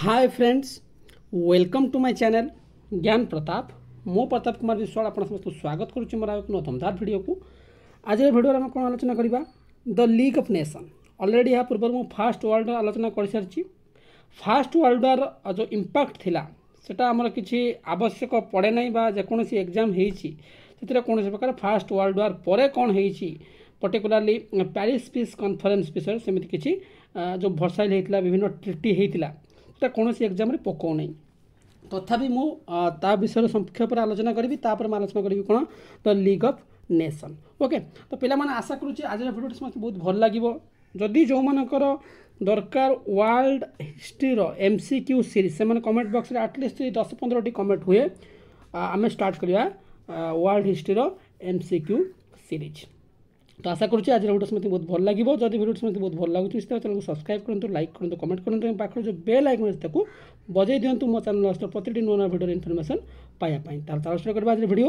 Hi friends welcome to my channel Gyan Pratap मो प्रताप कुमार विश्वास आप समस्त स्वागत करुच्चे मोर एक नमदार भिड को आज भिडियो आम कौन आलोचना करवा the league of nation already यहाँ पूर्व मुझ फास्ट वर्ल्ड आलोचना कर सारी फास्ट वर्ल्ड वार जो इंपैक्ट थी सेटा आमर किसी आवश्यक पड़े ना जेकोसी एग्जाम होने प्रकार फास्ट वर्ल्ड वार पर कौन हो पर्टिकुलाली प्यारिश पीस कन्फरेन्स विषय सेमती किसी uh, जो भर्साइल होता विभिन्न ट्रिटी होता है ଟା କୌଣସି ଏକ୍ଜାମ୍ରେ ପକାଉ ନାହିଁ ତଥାପି ମୁଁ ତା ବିଷୟରେ ସଂକ୍ଷେପରେ ଆଲୋଚନା କରିବି ତାପରେ ମୁଁ ଆଲୋଚନା କରିବି କ'ଣ the league of nation okay ତ ପିଲାମାନେ ଆଶା କରୁଛି ଆଜିର ଭିଡ଼ିଓଟି ସମସ୍ତେ ବହୁତ ଭଲ ଲାଗିବ ଯଦି ଯେଉଁମାନଙ୍କର ଦରକାର ୱାର୍ଲଡ ହିଷ୍ଟ୍ରିର ଏମ୍ ସି କ୍ୟୁ ସିରିଜ୍ ସେମାନେ କମେଣ୍ଟ ବକ୍ସରେ ଆଟଲିଷ୍ଟ ଦଶ ପନ୍ଦରଟି କମେଣ୍ଟ ହୁଏ ଆମେ ଷ୍ଟାର୍ଟ କରିବା ୱାର୍ଲଡ ହିଷ୍ଟ୍ରିର ଏମ୍ ସି କ୍ୟୁ ସିରିଜ୍ তো আশা করছি আজর ভিডিও সমস্ত বহুত ভাল লাগিব যদি ভিডিও সমস্ত বহুত ভাল লাগুଛି তাহলে চ্যানেলকে সবসক্রাইব করন্তু লাইক করন্তু কমেন্ট করন্তু এবং পাখর যে বেল আইকন আছে তাকে বজাই দিও মো চ্যানেল আসতে প্রতিটি নূন ভিডিওর ইনফরমেশন পাইয়া পাই তার তার শুরু করবা আজর ভিডিও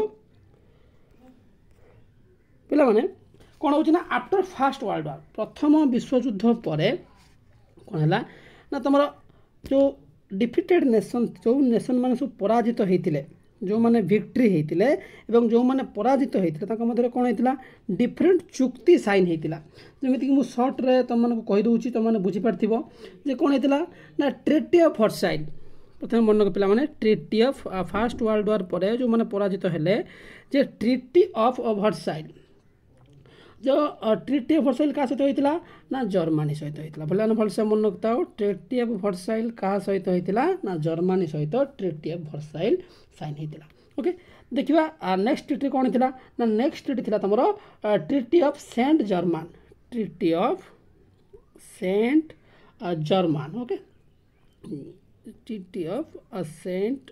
ପିଲାମାନେ କ'ଣ ହେଉଛି ନା ଆଫ୍ଟର ଫାର୍ଷ୍ଟ ୱାର୍ଲଡ଼ ୱାର୍ ପ୍ରଥମ ବିଶ୍ୱଯୁଦ୍ଧ ପରେ କ'ଣ ହେଲା ନା ତୁମର ଯେଉଁ ଡିଫିଟେଡ଼୍ ନେସନ୍ ଯେଉଁ ନେସନ୍ମାନେ ସବୁ ପରାଜିତ ହେଇଥିଲେ ଯେଉଁମାନେ ଭିକ୍ଟ୍ରି ହେଇଥିଲେ ଏବଂ ଯେଉଁମାନେ ପରାଜିତ ହେଇଥିଲେ ତାଙ୍କ ମଧ୍ୟରେ କ'ଣ ହେଇଥିଲା ଡିଫରେଣ୍ଟ ଚୁକ୍ତି ସାଇନ୍ ହେଇଥିଲା ଯେମିତିକି ମୁଁ ସର୍ଟରେ ତୁମମାନଙ୍କୁ କହିଦେଉଛି ତୁମମାନେ ବୁଝିପାରିଥିବ ଯେ କ'ଣ ହେଇଥିଲା ନା ଟ୍ରିଟି ଅଫ୍ ହର୍ସାଇନ୍ ପ୍ରଥମେ ମନେ ରଖ ପିଲାମାନେ treaty of first world war ପରେ ଯେଉଁମାନେ ପରାଜିତ ହେଲେ ଯେ ଟ୍ରିଟି ଅଫ୍ ହର୍ସାଇନ୍ जो ट्रिटी अफ फर्साइल क्या सहित होता ना जर्मानी सहित होता है भले भलसे मन रखता हूँ ट्रिटी अफ फर्साइल क्या सहित होता ना जर्मानी सहित ट्रिटी अफ फर्साइल सैन होता ओके देखा नेक्स्ट ट्रिटी कौन थी ना नेक्स्ट ट्रिटी थी तुम treaty of Saint Germain treaty of Saint Germain okay treaty of Saint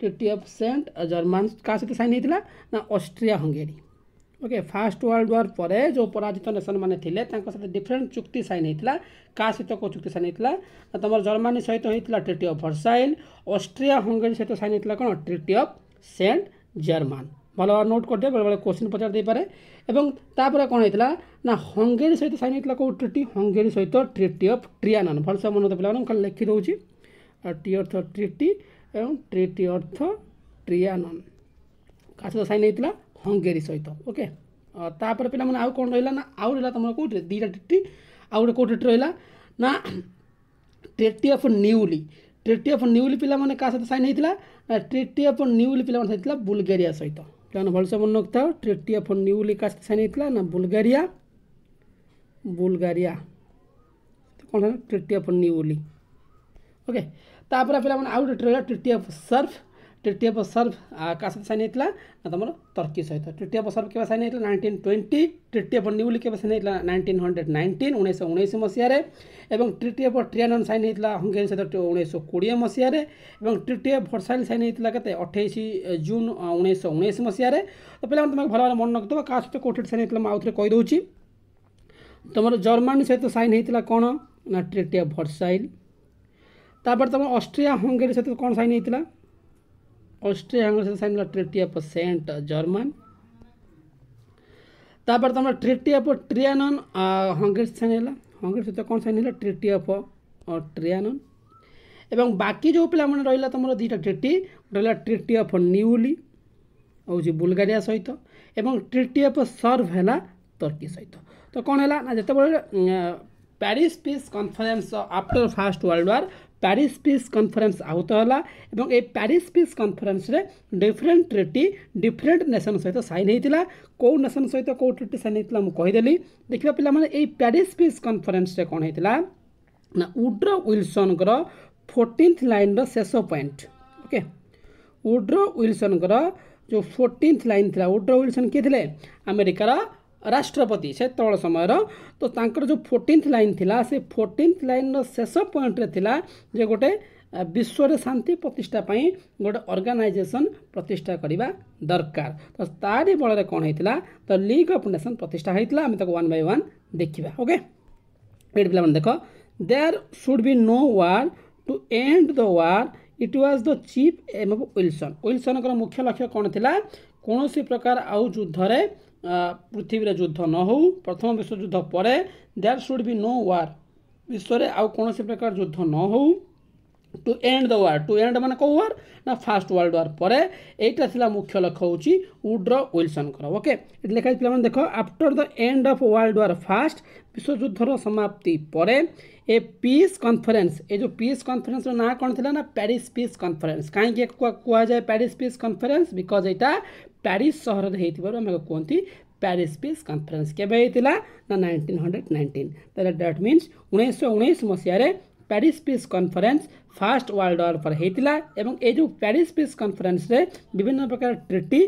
treaty of Saint Germain का सहित सैन होता ना Austria Hungary okay first world war ପରେ ଯେଉଁ ପରାଜିତ ନେସନ୍ମାନେ ଥିଲେ ତାଙ୍କ ସହିତ ଡିଫରେଣ୍ଟ ଚୁକ୍ତି ସାଇନ୍ ହୋଇଥିଲା କାହା ସହିତ କେଉଁ ଚୁକ୍ତି ସାଇନ୍ ହୋଇଥିଲା ତୁମର ଜର୍ମାନୀ ସହିତ ହୋଇଥିଲା treaty of Versailles Austria Hungary ସହିତ ସାଇନ୍ ହୋଇଥିଲା କ'ଣ ଟ୍ରିଟି ଅଫ୍ ସେଣ୍ଟ ଜର୍ମାନ ଭଲ ଭାବରେ ନୋଟ୍ କରିଦିଅ ବେଳେବେଳେ କୋଶ୍ଚିନ୍ ପଚାରି ଦେଇପାରେ ଏବଂ ତାପରେ କ'ଣ ହୋଇଥିଲା ନା ହଙ୍ଗେରୀ ସହିତ ସାଇନ୍ ହୋଇଥିଲା କେଉଁ ଟ୍ରିଟି ହଙ୍ଗେରୀ ସହିତ ଟ୍ରିଟି ଅଫ୍ ଟ୍ରିଆନନ୍ ଭଲସେ ମନେ ପିଲାମାନେ ମୁଁ ଖାଲି ଲେଖି ଦେଉଛି ଟି ଅର୍ଥ ଟ୍ରିଟି ଏବଂ ଟ୍ରିଟି ଅର୍ଥ ଟ୍ରିଆନନ୍ କାହା ସହିତ ସାଇନ୍ ହୋଇଥିଲା ହଙ୍ଗେରୀ ସହିତ ଓକେ ତାପରେ ପିଲାମାନେ ଆଉ କ'ଣ ରହିଲା ନା ଆଉ ରହିଲା ତୁମର କେଉଁଠି ଦୁଇଟା ଡେଟି ଆଉ ଗୋଟେ କେଉଁ ଡେଟ୍ ରହିଲା ନା treaty of Neuilly treaty of Neuilly ପିଲାମାନେ କାହା ସହିତ ସାଇନ୍ ହେଇଥିଲା ନା ଟ୍ରେଟି ଅଫ୍ ନ୍ୟୁଲି ପିଲାମାନେ ହେଇଥିଲା ବୁଲଗେରିଆ ସହିତ ପିଲାମାନେ ଭଲସେ ମନେ ରଖିଥାଉ ଟ୍ରେଟି ଅଫ୍ ନ୍ୟୁଲି କାହା ସହିତ ସାଇନ୍ ହେଇଥିଲା ନା ବୁଲଗେରିଆ ବୁଲଗେରିଆ କ'ଣ ଟ୍ରେଟି ଅଫ୍ ନ୍ୟୁଲି ଓକେ ତାପରେ ପିଲାମାନେ ଆଉ ଗୋଟେ ରହିଲା ଟ୍ରିଟି ଅଫ୍ ସର୍ଫ ତୃତୀୟ ପସର୍ଭ କାହା ସହିତ ସାଇନ୍ ହେଇଥିଲା ନା ତୁମର ତର୍କୀ ସହିତ ତୃତୀୟ ପସର୍ଭ କେବେ ସାଇନ୍ ହେଇଥିଲା ନାଇଣ୍ଟିନ୍ ଟ୍ୱେଣ୍ଟି ତୃତୀୟ ପଣ୍ଡିବୁଲି କେବେ ସାଇନ୍ ହେଇଥିଲା ନାଇଣ୍ଟିନ୍ ହଣ୍ଡ୍ରେଡ଼ ନାଇଣ୍ଟିନ୍ ଉଣେଇଶହ ଉଣେଇଶ ମସିହାରେ ଏବଂ ତୃତୀୟ ଟ୍ରିଆନନ୍ ସାଇନ୍ ହେଇଥିଲା ହଙ୍ଗେରୀ ସହିତ ଉଣେଇଶହ କୋଡ଼ିଏ ମସିହାରେ ଏବଂ ତୃତୀୟ ଭର୍ସାଇଲ୍ ସାଇନ୍ ହେଇଥିଲା କେତେ ଅଠେଇଶ ଜୁନ୍ ଉଣେଇଶହ ଉଣେଇଶ ମସିହାରେ ତ ପିଲାମାନେ ତୁମେ ଭଲ ଭାବରେ ମନେ ରଖିଦେବ କାହା ସହିତ କେଉଁଠି ସାଇନ୍ ହେଇଥିଲା ମୁଁ ଆଉଥରେ କହିଦେଉଛି ତୁମର ଜର୍ମାନୀ ସହିତ ସାଇନ୍ ହେଇଥିଲା କ'ଣ ନା ତୃତୀୟ ଭର୍ସାଇଲ୍ ତାପରେ ତୁମର ଅଷ୍ଟ୍ରିଆ ହଙ୍ଗେରୀ ସହିତ କ'ଣ ସାଇନ୍ ହେଇଥିଲା অস্ট্রিয়া অ্যাংলোস্যাক্সন ছিল ট্রেটিয়া পর সেন্ট জার্মান তারপরে তোমার ট্রেটিয়া পর ট্রিয়ানন হঙ্গের সাইন হল হঙ্গের সহ কোণ সাইন হল ট্রেটিয়া পর ট্রিয়ানন এবং বাকি যে পিলামানে রহিলা তোমার দুইটা ট্রেটি গোটে হল ট্রেটিয়া ফর নিউলি হচ্ছে বুলগারিয়া সহিত এবং ট্রেটিয়া ফর সর্ভ হল টর্কি সহিত তো কোণ হল না যেতবে Paris peace conference after first world war Paris peace conference ଆହୁତ ହେଲା ଏବଂ ଏହି ପ୍ୟାରିସ୍ ପିସ୍ କନଫରେନ୍ସରେ ଡିଫରେଣ୍ଟ ଟ୍ରିଟି ଡିଫରେଣ୍ଟ ନେସନ୍ ସହିତ ସାଇନ୍ ହେଇଥିଲା କେଉଁ ନେସନ୍ ସହିତ କେଉଁ ଟ୍ରିଟି ସାଇନ୍ ହେଇଥିଲା ମୁଁ କହିଦେଲି ଦେଖିବା ପିଲାମାନେ ଏହି ପ୍ୟାରିସ୍ ପିସ୍ କନଫରେନ୍ସରେ କ'ଣ ହେଇଥିଲା ନା ଉଡ୍ର ୱିଲସନ୍ଙ୍କର ଫୋର୍ଟିନ୍ଥ ଲାଇନ୍ର ଶେଷ ପଏଣ୍ଟ ଓକେ ଉଡ୍ର ୱିଲସନ୍ଙ୍କର ଯେଉଁ ଫୋର୍ଟିନ୍ଥ ଲାଇନ୍ ଥିଲା ଉଡ୍ର ୱିଲସନ୍ କିଏ ଥିଲେ ଆମେରିକାର राष्ट्रपति तो से तौर समय तो जो फोर्टिन्थ लाइन थी से फोर्टिन्थ लाइन रेष पॉइंट जे गोटे विश्व शांति प्रतिष्ठापी गोटे अर्गानाइजेसन प्रतिष्ठा करवा दरकार तो तारी बल कौन होता तो लीग अफ नेसन प्रतिष्ठा होता आम वन बै वन देखा ओके ये पे देख there should be no war to end the war it was the chief aim of Wilson Wilson मुख्य लक्ष्य कौन थी कौन सी प्रकार आउ युद्ध पृथ्वी युद्ध न हो प्रथम विश्व युद्ध पर देर सुड भी नो वार विश्व आउ कौन प्रकार युद्ध न हो to end the war to end মানে কেউ ওয়ার না ফার্স্ট ওয়ার্ল্ড ওয়ার পরে এইটা ছিল মুখ্য লক্ষ্য হচ্ছে উড্র উইলসনকর ওকে এটি লেখা হয়েছে পিলামানে দেখ after the end of world war first বিশ্বযুদ্ধর সমাপ্তি পরে এ পিস কনফরেন্স এ যে পিস কনফরেন্সর না কোণ লা না প্যারিস পিস কনফরেন্স কাইকি কুহযায় প্যারিস পিস কনফরেন্স বিকজ এইটা প্যারিস সহরের হয়েছিল আমি কুহতি প্যারিস পিস কনফরেন্স কেবে হয়েছিল না নাইনটিন হন্ড্রেড নাইনটিন তাহলে ড্যাট মিন্স উনিশশো উনিশ মশায় Paris peace conference first world war ପରେ ହୋଇଥିଲା ଏବଂ ଏଇ ଯେଉଁ ପ୍ୟାରିସ୍ ପିସ୍ କନଫରେନ୍ସରେ ବିଭିନ୍ନ ପ୍ରକାର ଟ୍ରିଟି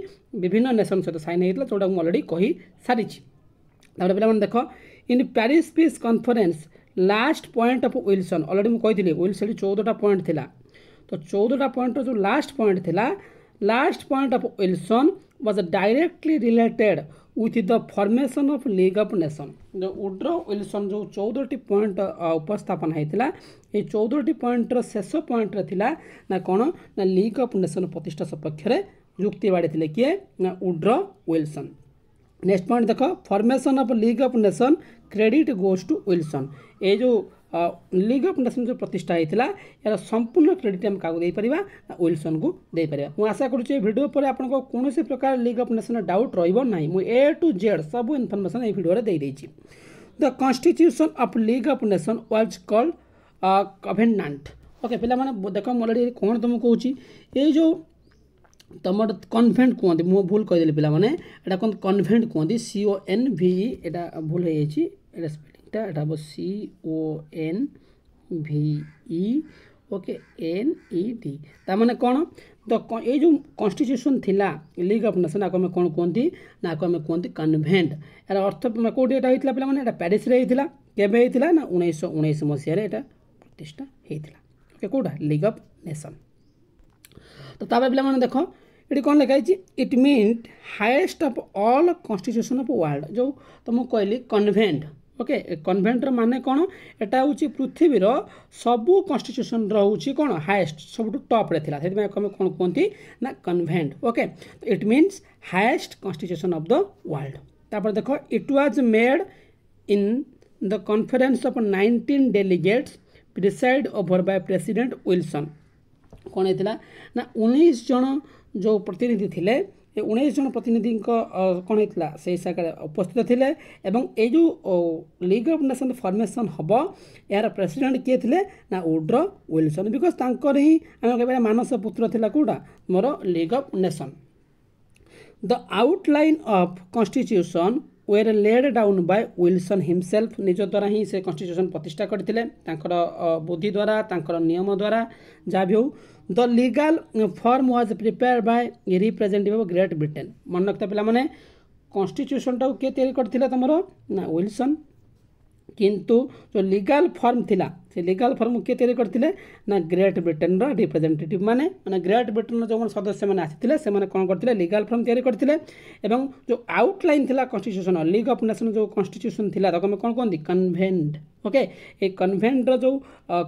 ବିଭିନ୍ନ ନେସନ୍ ସହିତ ସାଇନ୍ ହୋଇଥିଲା ଯେଉଁଟାକୁ ମୁଁ ଅଲରେଡ଼ି କହିସାରିଛି ତାପରେ ପିଲାମାନେ ଦେଖ in Paris peace conference last point of Wilson already ମୁଁ କହିଥିଲି ୱିଲସନ୍ ଚଉଦଟା ପଏଣ୍ଟ ଥିଲା ତ ଚଉଦଟା ପଏଣ୍ଟର ଯେଉଁ ଲାଷ୍ଟ ପଏଣ୍ଟ ଥିଲା last point of Wilson was directly related with the formation of league of nation जो ଉଡ୍ର ୱିଲସନ୍ ଯେଉଁ ଚଉଦଟି ପଏଣ୍ଟ ଉପସ୍ଥାପନ ହୋଇଥିଲା ଏହି ଚଉଦଟି ପଏଣ୍ଟର ଶେଷ ପଏଣ୍ଟରେ ଥିଲା ନା କ'ଣ ନା ଲିଗ୍ ଅଫ୍ ନେସନ୍ ପ୍ରତିଷ୍ଠା ସପକ୍ଷରେ ଯୁକ୍ତି ବାଢ଼ିଥିଲେ କିଏ ନା ଉଡ୍ର ୱିଲସନ୍ ନେକ୍ସଟ ପଏଣ୍ଟ ଦେଖ formation of league of nation credit goes to Wilson ଏ ଯେଉଁ ଲିଗ୍ ଅଫ୍ ନେସନ୍ ଯେଉଁ ପ୍ରତିଷ୍ଠା ହୋଇଥିଲା ଏହାର ସମ୍ପୂର୍ଣ୍ଣ କ୍ରେଡ଼ିଟ୍ ଆମେ କାହାକୁ ଦେଇପାରିବା ନା ୱିଲସନ୍କୁ ଦେଇପାରିବା ମୁଁ ଆଶା କରୁଛି ଏହି ଭିଡ଼ିଓ ପରେ ଆପଣଙ୍କ କୌଣସି ପ୍ରକାର ଲିଗ୍ ଅଫ୍ ନେସନ୍ର ଡାଉଟ୍ ରହିବ ନାହିଁ ମୁଁ ଏ ଟୁ ଜେଡ଼୍ ସବୁ ଇନଫର୍ମେସନ୍ ଏହି ଭିଡ଼ିଓରେ ଦେଇଦେଇଛି the constitution of league of nation was called covenant okay ପିଲାମାନେ ଦେଖ ମୁଁ ଅଲରେଡ଼ି କ'ଣ ତୁମକୁ କହୁଛି ଏଇ ଯେଉଁ ତମର କନଭେଣ୍ଟ କୁହନ୍ତି ମୁଁ ଭୁଲ କହିଦେଲି ପିଲାମାନେ ଏଇଟା କ'ଣ କନଭେଣ୍ଟ କୁହନ୍ତି ସିଓ ଏନ୍ ଭି ଏଇଟା ଭୁଲ ହେଇଯାଇଛି ଏଇଟା একটা এটা হবো C O N V E okay N E D ତା ମାନେ କ'ଣ ତ ଏଇ ଯେଉଁ କନଷ୍ଟିଚ୍ୟୁସନ୍ ଥିଲା ଲିଗ୍ ଅଫ୍ ନେସନ୍ ଆକୁ ଆମେ କ'ଣ କୁହନ୍ତି ନା ଆକୁ ଆମେ କୁହନ୍ତି କନଭେଣ୍ଟ ଏହାର ଅର୍ଥ କେଉଁଠି ଏଇଟା ହେଇଥିଲା ପିଲାମାନେ ଏଇଟା ପ୍ୟାରିସ୍ରେ ହେଇଥିଲା କେବେ ହେଇଥିଲା ନା ଉଣେଇଶହ ଉଣେଇଶ ମସିହାରେ ଏଇଟା ପ୍ରତିଷ୍ଠା ହେଇଥିଲା ଓକେ କେଉଁଟା ଲିଗ୍ ଅଫ୍ ନେସନ୍ ତ ତାପରେ ପିଲାମାନେ ଦେଖ ଏଠି କ'ଣ ଲେଖା ହେଇଛି it mean highest of all constitution of world ଯେଉଁ ତ ମୁଁ କହିଲି କନଭେଣ୍ଟ ওকে କନଭେଣ୍ଟର ମାନେ କ'ଣ ଏଇଟା ହେଉଛି ପୃଥିବୀର ସବୁ କନଷ୍ଟିଚ୍ୟୁସନ୍ର ହେଉଛି କ'ଣ ହାଏଷ୍ଟ ସବୁଠୁ ଟପ୍ରେ ଥିଲା ସେଥିପାଇଁ ଆମେ କ'ଣ କୁହନ୍ତି ନା covenant okay it means highest constitution of the world ତାପରେ ଦେଖ it was made in the conference of nineteen delegates preside over by president Wilson କ'ଣ ହେଇଥିଲା ନା ଉଣେଇଶ ଜଣ ଯେଉଁ ପ୍ରତିନିଧି ଥିଲେ ଏ ଉଣେଇଶ ଜଣ ପ୍ରତିନିଧିଙ୍କ କ'ଣ ହେଇଥିଲା ସେହି ହିସାବରେ ଉପସ୍ଥିତ ଥିଲେ ଏବଂ ଏ ଯେଉଁ ଲିଗ୍ ଅଫ୍ ନେସନ୍ ଫର୍ମେସନ୍ ହେବ ଏହାର ପ୍ରେସିଡେଣ୍ଟ କିଏ ଥିଲେ ନା ଉଡ୍ର ୱିଲସନ୍ ବିକଜ୍ ତାଙ୍କର ହିଁ ଆମେ କହିବା ମାନସ ପୁତ୍ର ଥିଲା କେଉଁଟା ମୋର league of nation the outline of constitution were laid down by Wilson himself ନିଜ ଦ୍ୱାରା ହିଁ ସେ କନଷ୍ଟିଚ୍ୟୁସନ୍ ପ୍ରତିଷ୍ଠା କରିଥିଲେ ତାଙ୍କର ବୁଦ୍ଧି ଦ୍ୱାରା ତାଙ୍କର ନିୟମ ଦ୍ୱାରା ଯାହା ବି ହେଉ the legal form was prepare by representative Great Britain मन रखता पे कन्स्टिट्यूशन टाक किए तैयारी करते तुम ना विलसन କିନ୍ତୁ ଯେଉଁ ଲିଗାଲ୍ ଫର୍ମ ଥିଲା ସେ ଲିଗାଲ୍ ଫର୍ମ କିଏ ତିଆରି କରିଥିଲେ ନା ଗ୍ରେଟ୍ ବ୍ରିଟେନ୍ର ରିପ୍ରେଜେଣ୍ଟେଟିଭ୍ ମାନେ ମାନେ ଗ୍ରେଟ୍ ବ୍ରିଟେନ୍ର ଯେଉଁମାନେ ସଦସ୍ୟମାନେ ଆସିଥିଲେ ସେମାନେ କ'ଣ କରିଥିଲେ ଲିଗାଲ୍ ଫର୍ମ ତିଆରି କରିଥିଲେ ଏବଂ ଯେଉଁ ଆଉଟଲାଇନ୍ ଥିଲା କନଷ୍ଟିଚ୍ୟୁସନ୍ ଲିଗ୍ ଅଫ୍ ନେସନ୍ ଯେଉଁ କନଷ୍ଟିଚ୍ୟୁସନ୍ ଥିଲା ତାକୁ ଆମେ କ'ଣ କୁହନ୍ତି କନଭେଣ୍ଟ ଓକେ ଏ କନଭେଣ୍ଟର ଯେଉଁ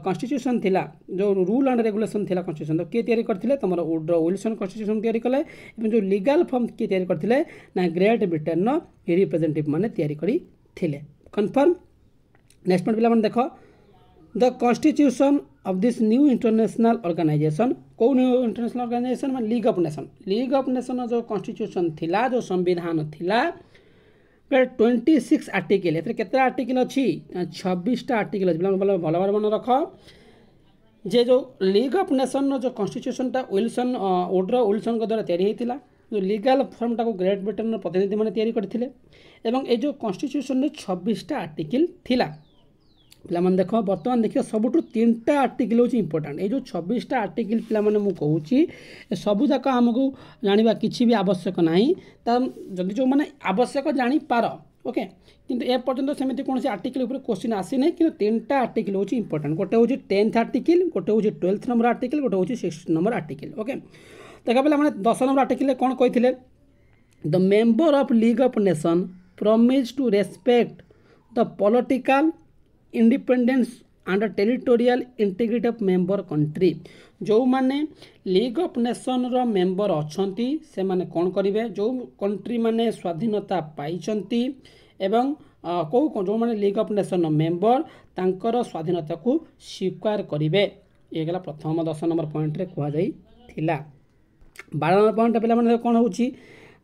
କନଷ୍ଟିଚ୍ୟୁସନ୍ ଥିଲା ଯେଉଁ ରୁଲ୍ ଆଣ୍ଡ ରେଗୁଲେସନ୍ ଥିଲା କନଷ୍ଟିଚ୍ୟୁସନ୍ ତ କିଏ ତିଆରି କରିଥିଲେ ତମର ଉଡ୍ର ୱିଲସନ୍ କନଷ୍ଟିଚ୍ୟୁସନ୍ ତିଆରି କଲେ ଏବଂ ଯେଉଁ ଲିଗାଲ୍ ଫର୍ମ କିଏ ତିଆରି କରିଥିଲେ ନା ଗ୍ରେଟ୍ ବ୍ରିଟେନ୍ର ରିପ୍ରେଜେଣ୍ଟେଟିଭ୍ ମାନେ ତିଆରି କରିଥିଲେ କନଫର୍ମ ନେକ୍ସଟ ପଏଣ୍ଟ ପିଲାମାନେ ଦେଖ the constitution of this new international organization କେଉଁ ନ୍ୟୁ ଇଣ୍ଟରନ୍ୟାସନାଲ୍ ଅର୍ଗାନାଇଜେସନ୍ ମାନେ league of nation league of ନେସନ୍ର ଯେଉଁ କନଷ୍ଟିଚ୍ୟୁସନ୍ ଥିଲା ଯେଉଁ ସମ୍ବିଧାନ ଥିଲା ଟ୍ୱେଣ୍ଟି ସିକ୍ସ ଆର୍ଟିକିଲ୍ ଏଥିରେ କେତେଟା ଆର୍ଟିକିଲ୍ ଅଛି ଛବିଶଟା ଆର୍ଟିକିଲ୍ ଅଛି ପିଲାମାନେ ଭଲ ଭଲ ଭାବରେ ମନେ ରଖ ଯେ ଯେଉଁ ଲିଗ୍ ଅଫ୍ ନେସନ୍ର ଯେଉଁ କନଷ୍ଟିଚ୍ୟୁସନ୍ଟା ୱିଲସନ୍ ଉଡ୍ର ୱିଲସନ୍ଙ୍କ ଦ୍ୱାରା ତିଆରି ହୋଇଥିଲା ଯେଉଁ ଲିଗାଲ୍ ଫର୍ମଟାକୁ ଗ୍ରେଟ୍ ବ୍ରିଟେନ୍ର ପ୍ରତିନିଧିମାନେ ତିଆରି କରିଥିଲେ ଏବଂ ଏ ଯେଉଁ କନଷ୍ଟିଚ୍ୟୁସନ୍ରେ ଛବିଶଟା ଆର୍ଟିକିଲ୍ ଥିଲା ପିଲାମାନେ ଦେଖ ବର୍ତ୍ତମାନ ଦେଖିବା ସବୁଠୁ ତିନିଟା ଆର୍ଟିକିଲ୍ ହେଉଛି ଇମ୍ପୋର୍ଟାଣ୍ଟ ଏଇ ଯେଉଁ ଛବିଶଟା ଆର୍ଟିକିଲ୍ ପିଲାମାନେ ମୁଁ କହୁଛି ସବୁଯାକ ଆମକୁ ଜାଣିବା କିଛି ବି ଆବଶ୍ୟକ ନାହିଁ ତା ଯଦି ଯେଉଁମାନେ ଆବଶ୍ୟକ ଜାଣିପାର ଓକେ କିନ୍ତୁ ଏପର୍ଯ୍ୟନ୍ତ ସେମିତି କୌଣସି ଆର୍ଟିକିଲ୍ ଉପରେ କୋଶ୍ଚିନ୍ ଆସିନାହିଁ କିନ୍ତୁ ତିନିଟା ଆର୍ଟିକିଲ୍ ହେଉଛି ଇମ୍ପୋର୍ଟାଣ୍ଟ ଗୋଟେ ହେଉଛି ଟେନ୍ଥ ଆର୍ଟିକିଲ୍ ଗୋଟେ ହେଉଛି ଟୁଏଲ୍ଥ ନମ୍ବର ଆର୍ଟିକିଲ୍ ଗୋଟେ ହେଉଛି ସିକ୍ସ ନମ୍ବର ଆର୍ଟିକିଲ୍ ଓକେ ଦେଖ ପିଲାମାନେ ଦଶ ନମ୍ବର ଆର୍ଟିକିଲ୍ରେ କ'ଣ କହିଥିଲେ the member of league of nation promise to respect the political independence and territorial integrity of member country ଯେଉଁମାନେ ଲିଗ୍ ଅଫ୍ ନେସନ୍ର ମେମ୍ବର ଅଛନ୍ତି ସେମାନେ କ'ଣ କରିବେ ଯେଉଁ କଣ୍ଟ୍ରିମାନେ ସ୍ୱାଧୀନତା ପାଇଛନ୍ତି ଏବଂ କେଉଁ ଯେଉଁମାନେ ଲିଗ୍ ଅଫ୍ ନେସନ୍ର ମେମ୍ବର ତାଙ୍କର ସ୍ୱାଧୀନତାକୁ ସ୍ୱୀକାର କରିବେ ଇଏ ହେଇଗଲା ପ୍ରଥମ ଦଶ ନମ୍ବର ପଏଣ୍ଟରେ କୁହାଯାଇଥିଲା ବାର ନମ୍ବର ପଏଣ୍ଟ ପିଲାମାନେ କ'ଣ ହେଉଛି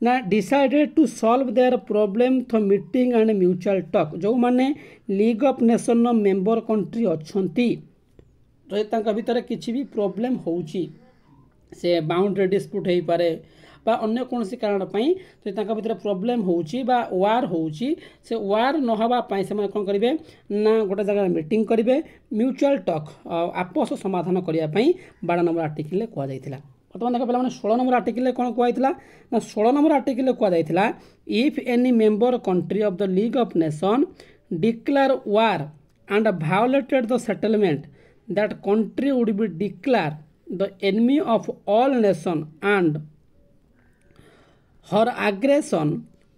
ना decided to solve their problem through meeting and mutual talk जो मैंने league of nation member country अच्छा भितर किसी भी प्रोब्लेम हो बाउंड्री डिस्प्यूट हो पाए अन्य कौन सी कारण तो भितर प्रॉब्लम हो वार हो वार नाबापी से कौन करेंगे ना गोटे जगह मीटिंग करेंगे म्यूचुआल टक् आपोस समाधान करने बार नंबर आर्टिकल कहुला ବର୍ତ୍ତମାନ ଦେଖ ପିଲାମାନେ ଷୋହଳ ନମ୍ବର ଆର୍ଟିକିଲ୍ରେ କ'ଣ କୁହାଯାଇଥିଲା ନା ଷୋହଳ ନମ୍ବର ଆର୍ଟିକିଲ୍ରେ କୁହାଯାଇଥିଲା if any member country of the league of nation declare war and violated the settlement that country would be declare the enemy of all nation and her aggression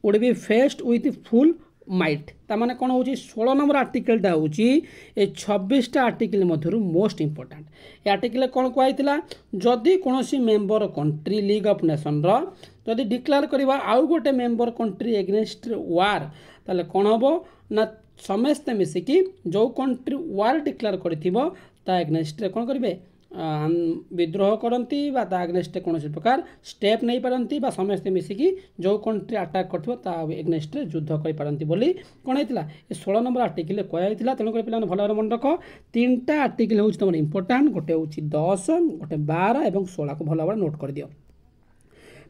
would be faced with full might ତା ମାନେ କ'ଣ ହେଉଛି ଷୋହଳ number ଆର୍ଟିକଲ୍ଟା ହେଉଛି ଏ ଛବିଶଟା ଆର୍ଟିକଲ୍ ମଧ୍ୟରୁ ମୋଷ୍ଟ ଇମ୍ପୋର୍ଟାଣ୍ଟ ଏ ଆର୍ଟିକଲ୍ରେ କ'ଣ କୁହାଯାଇଥିଲା ଯଦି କୌଣସି ମେମ୍ବର କଣ୍ଟ୍ରି ଲିଗ୍ ଅଫ୍ ନେସନ୍ର ଯଦି ଡିକ୍ଲେୟାର କରିବା ଆଉ ଗୋଟେ ମେମ୍ବର କଣ୍ଟ୍ରି ଏଗେନେଷ୍ଟରେ ୱାର୍ ତାହେଲେ କ'ଣ ହେବ ନା ସମସ୍ତେ ମିଶିକି ଯେଉଁ କଣ୍ଟ୍ରି ୱାର୍ ଡିକ୍ଲେୟାର କରିଥିବ ତା ଏଗେନେଷ୍ଟରେ କ'ଣ କରିବେ ବିଦ୍ରୋହ କରନ୍ତି ବା ତା ଏଗ୍ନେଷ୍ଟରେ କୌଣସି ପ୍ରକାର ଷ୍ଟେପ୍ ନେଇପାରନ୍ତି ବା ସମସ୍ତେ ମିଶିକି ଯେଉଁ କଣ୍ଟ୍ରି ଆଟାକ୍ କରିଥିବ ତା ଏଗ୍ନେଷ୍ଟରେ ଯୁଦ୍ଧ କରିପାରନ୍ତି ବୋଲି କ'ଣ ହେଇଥିଲା ଏ ଷୋହଳ ନମ୍ବର ଆର୍ଟିକିଲ୍ରେ କୁହାଯାଇଥିଲା ତେଣୁକରି ପିଲାମାନେ ଭଲ ଭାବରେ ମନେ ରଖ ତିନିଟା ଆର୍ଟିକିଲ୍ ହେଉଛି ତୁମର ଇମ୍ପୋର୍ଟାଣ୍ଟ ଗୋଟେ ହେଉଛି ଦଶ ଗୋଟେ ବାର ଏବଂ ଷୋହଳକୁ ଭଲ ଭାବରେ ନୋଟ୍ କରିଦିଅ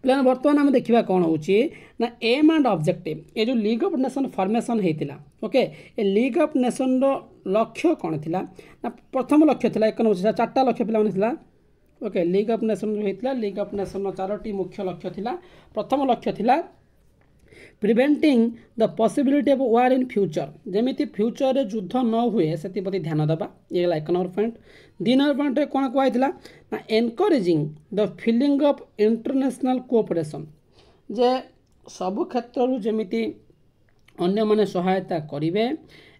ପିଲାମାନେ ବର୍ତ୍ତମାନ ଆମେ ଦେଖିବା କ'ଣ ହେଉଛି ନା ଏମ୍ ଆଣ୍ଡ ଅବଜେକ୍ଟିଭ୍ ଏ ଯେଉଁ ଲିଗ୍ ଅଫ୍ ନେସନ୍ ଫର୍ମେସନ୍ ହେଇଥିଲା ଓକେ ଏ ଲିଗ୍ ଅଫ୍ ନେସନ୍ର ଲକ୍ଷ୍ୟ କ'ଣ ଥିଲା ନା ପ୍ରଥମ ଲକ୍ଷ୍ୟ ଥିଲା ଏକ ନମ୍ବର ଚାରିଟା ଲକ୍ଷ୍ୟ ପିଲାମାନେ ଥିଲା ଓକେ ଲିଗ୍ ଅଫ୍ ନେସନ୍ ଯେଉଁ ହୋଇଥିଲା ଲିଗ୍ ଅଫ୍ ନେସନ୍ର ଚାରୋଟି ମୁଖ୍ୟ ଲକ୍ଷ୍ୟ ଥିଲା ପ୍ରଥମ ଲକ୍ଷ୍ୟ ଥିଲା preventing the possibility of war in future ଯେମିତି ଫ୍ୟୁଚର୍ରେ ଯୁଦ୍ଧ ନ ହୁଏ ସେଥିପ୍ରତି ଧ୍ୟାନ ଦେବା ଇଏ ହେଲା ଏକ ନମ୍ବର ପଏଣ୍ଟ ଦୁଇ ନମ୍ବର ପଏଣ୍ଟରେ କ'ଣ କୁହାଯାଇଥିଲା ନା encouraging the feeling of international cooperation ଯେ ସବୁ କ୍ଷେତ୍ରରୁ ଯେମିତି ଅନ୍ୟମାନେ ସହାୟତା କରିବେ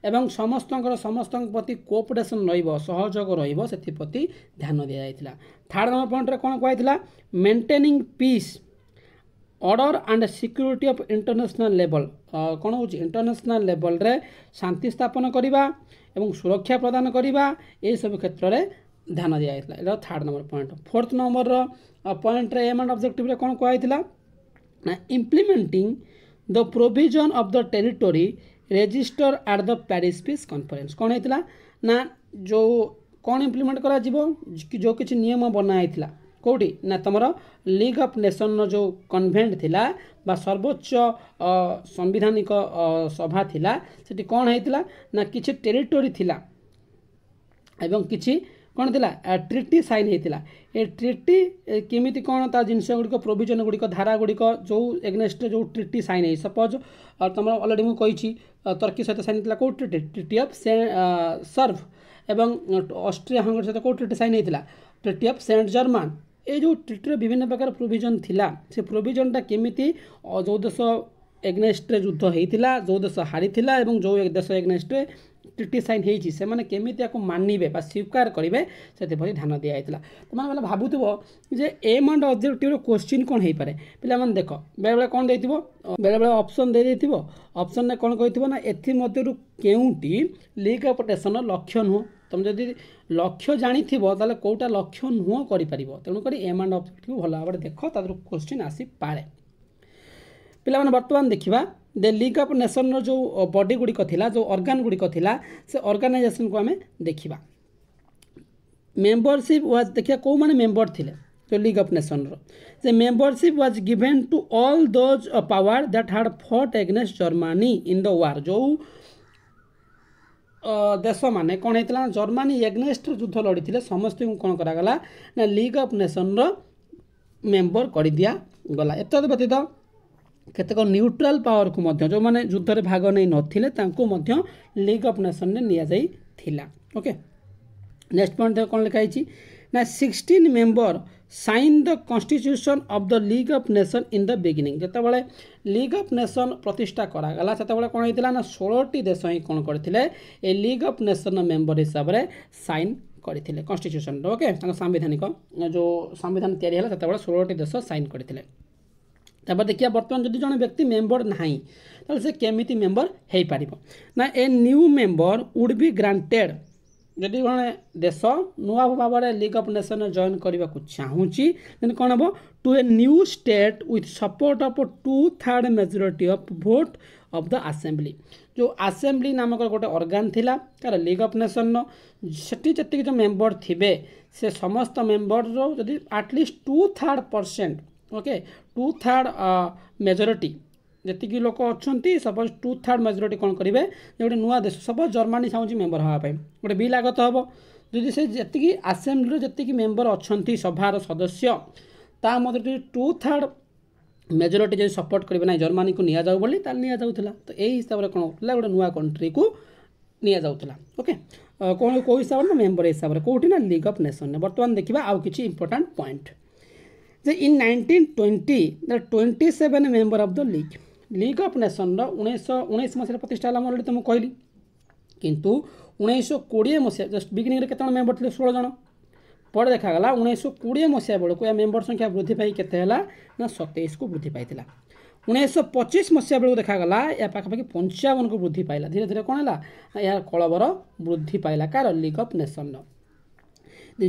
ଏବଂ ସମସ୍ତଙ୍କର ସମସ୍ତଙ୍କ ପ୍ରତି କୋଅପରେସନ୍ ରହିବ ସହଯୋଗ ରହିବ ସେଥିପ୍ରତି ଧ୍ୟାନ ଦିଆଯାଇଥିଲା ଥାର୍ଡ଼ ନମ୍ବର ପଏଣ୍ଟରେ କ'ଣ କୁହାଯାଇଥିଲା maintaining peace order and security of international ଲେବଲ୍ କ'ଣ ହେଉଛି ଇଣ୍ଟରନ୍ୟାସନାଲ୍ ଲେବଲ୍ରେ ଶାନ୍ତି ସ୍ଥାପନ କରିବା ଏବଂ ସୁରକ୍ଷା ପ୍ରଦାନ କରିବା ଏହିସବୁ କ୍ଷେତ୍ରରେ ଧ୍ୟାନ ଦିଆଯାଇଥିଲା ଏଇଟା ଥାର୍ଡ଼ ନମ୍ବର ପଏଣ୍ଟ ଫୋର୍ଥ ନମ୍ବରର ପଏଣ୍ଟରେ ଏମ୍ ଆଣ୍ଡ ଅବଜେକ୍ଟିଭ୍ରେ କ'ଣ କୁହାଯାଇଥିଲା ନା implementing the provision of the territory register at the Paris peace conference କ'ଣ ହେଇଥିଲା ନା ଯେଉଁ କ'ଣ ଇମ୍ପ୍ଲିମେଣ୍ଟ କରାଯିବ ଯେଉଁ କିଛି ନିୟମ ବନା ହେଇଥିଲା କେଉଁଠି ନା ତୁମର ଲିଗ୍ ଅଫ୍ ନେସନ୍ର ଯେଉଁ କନଭେଣ୍ଟ ଥିଲା ବା ସର୍ବୋଚ୍ଚ ସାମ୍ବିଧାନିକ ସଭା ଥିଲା ସେଠି କ'ଣ ହେଇଥିଲା ନା କିଛି ଟେରିଟୋରୀ ଥିଲା ଏବଂ କିଛି କ'ଣ ଥିଲା ଟ୍ରିଟି ସାଇନ୍ ହେଇଥିଲା ଏ ଟ୍ରିଟି କେମିତି କ'ଣ ତା ଜିନିଷ ଗୁଡ଼ିକ ପ୍ରୋଭିଜନ୍ ଗୁଡ଼ିକ ଧାରା ଗୁଡ଼ିକ ଯେଉଁ ଏଗ୍ନେଷ୍ଟରେ ଯେଉଁ ଟ୍ରିଟି ସାଇନ୍ ହେଇ ସପୋଜ୍ ତୁମର ଅଲରେଡ଼ି ମୁଁ କହିଛି ତର୍କୀ ସହିତ ସାଇନ୍ ହେଇଥିଲା କେଉଁ treaty treaty of Sèvres ଏବଂ ଅଷ୍ଟ୍ରିଆ ହଙ୍ଗରୀ ସହିତ କେଉଁ ଟ୍ରିଟି ସାଇନ୍ ହେଇଥିଲା ଟ୍ରିଟି ଅଫ୍ ସେଣ୍ଟ ଜର୍ମାନ ଏ ଯେଉଁ ଟ୍ରିଟିର ବିଭିନ୍ନ ପ୍ରକାର ପ୍ରୋଭିଜନ୍ ଥିଲା ସେ ପ୍ରୋଭିଜନ୍ଟା କେମିତି ଯେଉଁ ଦେଶ ଏଗ୍ନେଷ୍ଟରେ ଯୁଦ୍ଧ ହୋଇଥିଲା ଯେଉଁ ଦେଶ ହାରିଥିଲା ଏବଂ ଯେଉଁ ଦେଶ ଏଗ୍ନେଷ୍ଟରେ ଟ୍ରିଟି ସାଇନ୍ ହୋଇଛି ସେମାନେ କେମିତି ଏହାକୁ ମାନିବେ ବା ସ୍ୱୀକାର କରିବେ ସେଥିପ୍ରତି ଧ୍ୟାନ ଦିଆଯାଇଥିଲା ତୁମେମାନେ ଭାବୁଥିବ ଯେ ଏମ୍ ଆଣ୍ଡ ଅବଜେକ୍ଟିଭ୍ର କୋଶ୍ଚିନ୍ କ'ଣ ହୋଇପାରେ ପିଲାମାନେ ଦେଖ ବେଳେବେଳେ କ'ଣ ଦେଇଥିବ ବେଳେବେଳେ ଅପସନ୍ ଦେଇଦେଇଥିବ ଅପସନ୍ରେ କ'ଣ କହିଥିବ ନା ଏଥିମଧ୍ୟରୁ କେଉଁଟି ଲିଗ୍ ଅପଟେସନ୍ର ଲକ୍ଷ୍ୟ ନୁହଁ तुम जदि लक्ष्य जाथ तेल कौटा लक्ष्य नुह कर तेणुक एम आंड अफ्टी भल भाव देख तर क्वेश्चन आसपे पे बर्तमान देखा द लिग अफ नेसन रो बडी गुड़िका जो अर्गान गुड़िका से अर्गानाइजेसन को आम देखा मेम्बरशिप वाज देखा कौ मैंने मेम्बर थे जो लिग अफ नेसन रे membership was given to all those power that had fought एगने जर्मानी in the war जो ଦେଶମାନେ କ'ଣ ହେଇଥିଲା ନା ଜର୍ମାନୀ ଏଗ୍ନେଷ୍ଟ ଯୁଦ୍ଧ ଲଢ଼ିଥିଲେ ସମସ୍ତଙ୍କୁ କ'ଣ କରାଗଲା ନା ଲିଗ୍ ଅଫ୍ ନେସନ୍ର ମେମ୍ବର କରିଦିଆଗଲା ଏତଦ୍ ବ୍ୟତୀତ କେତେକ ନ୍ୟୁଟ୍ରାଲ୍ ପାୱାରକୁ ମଧ୍ୟ ଯେଉଁମାନେ ଯୁଦ୍ଧରେ ଭାଗ ନେଇନଥିଲେ ତାଙ୍କୁ ମଧ୍ୟ ଲିଗ୍ ଅଫ୍ ନେସନ୍ରେ ନିଆଯାଇଥିଲା ଓକେ ନେକ୍ସଟ୍ ପଏଣ୍ଟ କ'ଣ ଲେଖା ହେଇଛି ନା sixteen member sign the constitution of the league of nation in the beginning যেতবে লিগ অফ নেসন প্রতিষ্ঠা করা গলা সেতবে কোণ হয়েছিল না ষোলটি দেশ হি কোণ করে এই লিগ অফ নেসন মেম্বর হিসাবে সাইন করে কনস্টিটিউশন ওকে তাঁর সাংবিধানিক যে সংবিধান তৈরি হল সেতবে ষোলটি দেশ সাইন করে তারপর দেখিয়া বর্তমান যদি জন ব্যক্তি মেম্বর না তাহলে সে কেমিতি মেম্বর হয়ে পার না a new member would be granted ଯଦି ଜଣେ ଦେଶ ନୂଆ ଭାବରେ ଲିଗ୍ ଅଫ୍ ନେସନ୍ରେ ଜଏନ୍ କରିବାକୁ ଚାହୁଁଛି ଦେନ୍ କ'ଣ ହେବ to a new state with support of two third majority of vote of the assembly ଯେଉଁ ଆସେମ୍ବ୍ଲି ନାମକ ଗୋଟେ ଅର୍ଗାନ୍ ଥିଲା ତା'ର ଲିଗ୍ ଅଫ୍ ନେସନ୍ର ସେଠି ଯେତିକି ଯେଉଁ ମେମ୍ବର ଥିବେ ସେ ସମସ୍ତ ମେମ୍ବରର ଯଦି at least two third percent okay two third majority ଯେତିକି ଲୋକ ଅଛନ୍ତି ସପୋଜ୍ ଟୁ ଥାର୍ଡ଼ ମେଜୋରିଟି କ'ଣ କରିବେ ଯେ ଗୋଟେ ନୂଆ ଦେଶ ସପୋଜ୍ ଜର୍ମାନୀ ଚାହୁଁଛି ମେମ୍ବର ହେବା ପାଇଁ ଗୋଟେ ବିଲ୍ ଆଗତ ହେବ ଯଦି ସେ ଯେତିକି ଆସେମ୍ବ୍ଲିର ଯେତିକି ମେମ୍ବର ଅଛନ୍ତି ସଭାର ସଦସ୍ୟ ତା ମଧ୍ୟରେ ଯଦି ଟୁ ଥାର୍ଡ଼ ମେଜୋରିଟି ଯଦି ସପୋର୍ଟ କରିବେ ନାହିଁ ଜର୍ମାନୀକୁ ନିଆଯାଉ ବୋଲି ତାହେଲେ ନିଆଯାଉଥିଲା ତ ଏଇ ହିସାବରେ କ'ଣ ହେଉଥିଲା ଗୋଟେ ନୂଆ କଣ୍ଟ୍ରିକୁ ନିଆଯାଉଥିଲା ଓକେ କ'ଣ କେଉଁ ହିସାବରେ ନା ମେମ୍ବର ହିସାବରେ କେଉଁଠି ନା ଲିଗ୍ ଅଫ୍ ନେସନ୍ରେ ବର୍ତ୍ତମାନ ଦେଖିବା ଆଉ କିଛି ଇମ୍ପୋର୍ଟାଣ୍ଟ ପଏଣ୍ଟ ଯେ in nineteen twenty twenty seven member of the league league of ନେସନ୍ର ଉଣେଇଶହ ଉଣେଇଶ ମସିହାରେ ପ୍ରତିଷ୍ଠା ହେଲା ମୁଁ ଅଲରେଡ଼ି ତୁମକୁ କହିଲି କିନ୍ତୁ ଉଣେଇଶହ କୋଡ଼ିଏ ମସିହା ଜଷ୍ଟ ବିଗିନିଂରେ କେତେ ଜଣ ମେମ୍ବର ଥିଲେ ଷୋହଳ ଜଣ ପରେ ଦେଖାଗଲା ଉଣେଇଶହ କୋଡ଼ିଏ ମସିହା ବେଳକୁ ଏହା ମେମ୍ବର ସଂଖ୍ୟା ବୃଦ୍ଧି ପାଇ କେତେ ହେଲା ନା ସତେଇଶକୁ ବୃଦ୍ଧି ପାଇଥିଲା ଉଣେଇଶହ ପଚିଶ ମସିହା ବେଳକୁ ଦେଖାଗଲା ଏହା ପାଖାପାଖି ପଞ୍ଚାବନକୁ ବୃଦ୍ଧି ପାଇଲା ଧୀରେ ଧୀରେ କ'ଣ ହେଲା ଏହାର କଳବର ବୃଦ୍ଧି ପାଇଲା କାହାର ଲିଗ୍ ଅଫ୍ ନେସନ୍ର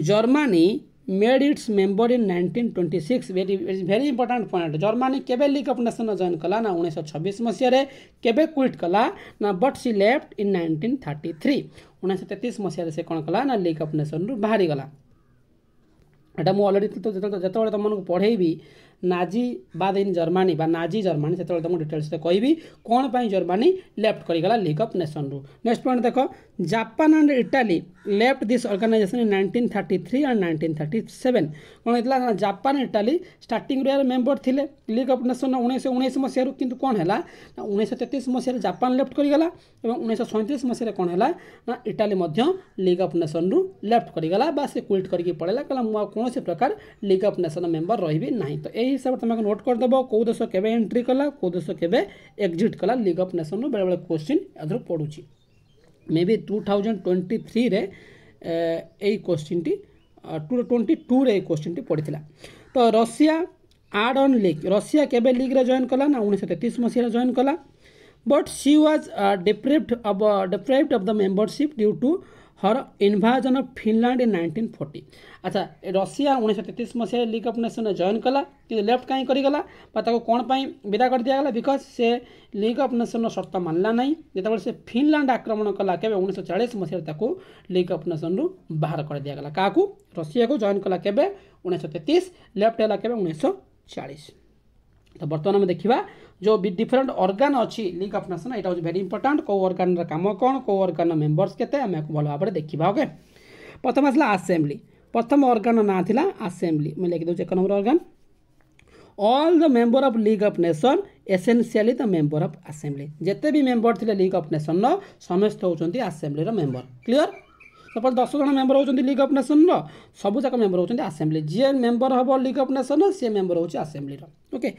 Germany made its member in nineteen twenty six very very important point Germany के लिग अफ नेसन जॉइन कला ना उन्नीस छब्बीस मसीह के क्विट कला ना but she left in nineteen thirty three उन्नीस तेतीस मसीह से कौन कला ना लिग अफ नेसन रु बाहरी गला मुझे ମୁଁ ଅଲରେଡ଼ି ଯେତେବେଳେ ତୁମମାନଙ୍କୁ ପଢ଼େଇବି ନାଜି ବାଦ୍ ଇନ୍ ଜର୍ମାନୀ ବା ନାଜି ଜର୍ମାନୀ ସେତେବେଳେ ତୁମକୁ ଡିଟେଲ୍ସରେ କହିବି କ'ଣ ପାଇଁ ଜର୍ମାନୀ ଲେଫ୍ଟ କରିଗଲା ଲିଗ୍ ଅଫ୍ ନେସନ୍ରୁ ନେକ୍ସଟ ପଏଣ୍ଟ ଦେଖ Japan and Italy left this organisation in nineteen thirty three and nineteen thirty seven କ'ଣ ହେଇଥିଲା ନା ଜାପାନ ଇଟାଲୀ ଷ୍ଟାର୍ଟିଂରୁ ଏହାର ମେମ୍ବର ଥିଲେ ଲିଗ୍ ଅଫ୍ ନେସନ୍ ଉଣେଇଶହ ଉଣେଇଶ ମସିହାରୁ କିନ୍ତୁ କ'ଣ ହେଲା ନା ଉଣେଇଶହ ତେତିଶ ମସିହାରେ ଜାପାନ ଲେଫ୍ଟ କରିଗଲା ଏବଂ ଉଣେଇଶହ ସଇଁତିରିଶ ମସିହାରେ କ'ଣ ହେଲା ନା ଇଟାଲୀ ମଧ୍ୟ ଲିଗ୍ ଅଫ୍ ନେସନ୍ରୁ ଲେଫ୍ଟ କରିଗଲା ବା ସେ କ୍ୱିଟ୍ କରିକି ପଳେଇଲା କହିଲା ମୁଁ ଆଉ କୌଣସି ପ୍ରକାର ଲିଗ୍ ଅଫ୍ ନେସନ୍ ମେମ୍ବର ରହିବି ନାହିଁ ତ ଏଇ ହିସାବରେ ତମେ ନୋଟ୍ କରିଦେବ କେଉଁ ଦେଶ କେବେ ଏଣ୍ଟ୍ରି କଲା କେଉଁ ଦେଶ କେବେ ଏକ୍ଜିଟ୍ କଲା ଲିଗ୍ ଅଫ୍ ନେସନ୍ରୁ ବେଳେବେଳେ କୋଶ୍ଚିନ୍ ଏଥିରୁ ପଡ଼ୁଛି maybe two thousand twenty ଥ୍ରୀରେ ଏଇ କୋଶ୍ଚିନ୍ଟି ଟୁ ଟ୍ୱେଣ୍ଟି ଟୁରେ ଏଇ କୋଶ୍ଚିନ୍ଟି ପଡ଼ିଥିଲା ତ Russia add on league Russia କେବେ ଲିଗ୍ରେ ଜଏନ୍ କଲା ନା ଉଣେଇଶହ ତେତିଶ ମସିହାରେ ଜଏନ୍ କଲା but she was deprived of deprived of the membership due to her invasion of Finland in nineteen forty আচ্ছা রশিয়া উনিশশো তেত্রিশ মশায় লিগ অফ নেসনরে জয়েন কলা কিন্তু লেফ্ট কাହିଁ করিগলা বা তাকে কোণ পাই বিদা করে দিয়েগলা বিকজ সে লিগ অফ নেসনর সর্ত মানলা নাই যেতবে সে ফিনল্যান্ড আক্রমণ কলা কেবে উনিশশো চাশ মশায় তাকে লিগ অফ নেসনরু বাহার করে দিয়েগলা কাহু রশিয়াকে জয়েন কলা কেবে উনিশশো তেত্রিশ লেফ্ট হল কেবে উনিশশো চাশ তো বর্তমান আমি দেখা जो डिफरेंट अर्गान अच्छी लिंक अफ नेसन यहाँ हूँ भेरी इंपोर्टाट कौ अर्गान राम कौन कौ अर्गान मेम्बर्स के भल भाव में देखा ओके प्रथम आसला आसेम्बली प्रथम अर्गान ना था आसेम्बली मुझे लिखिदे एक number organ all the member of league of nation essentially the member of assembly जिते भी मेम्बर थे लिग अफ नेसन रस्त होती आसेम्बली मेंबर क्लीयर सपोज दस जन मेम्बर होती लिग अफ नेसन रुजाक मेम्बर होती आसेम्बली जी मेम्बर हम लिग अफ नेसन सी मेम्बर हो assembly okay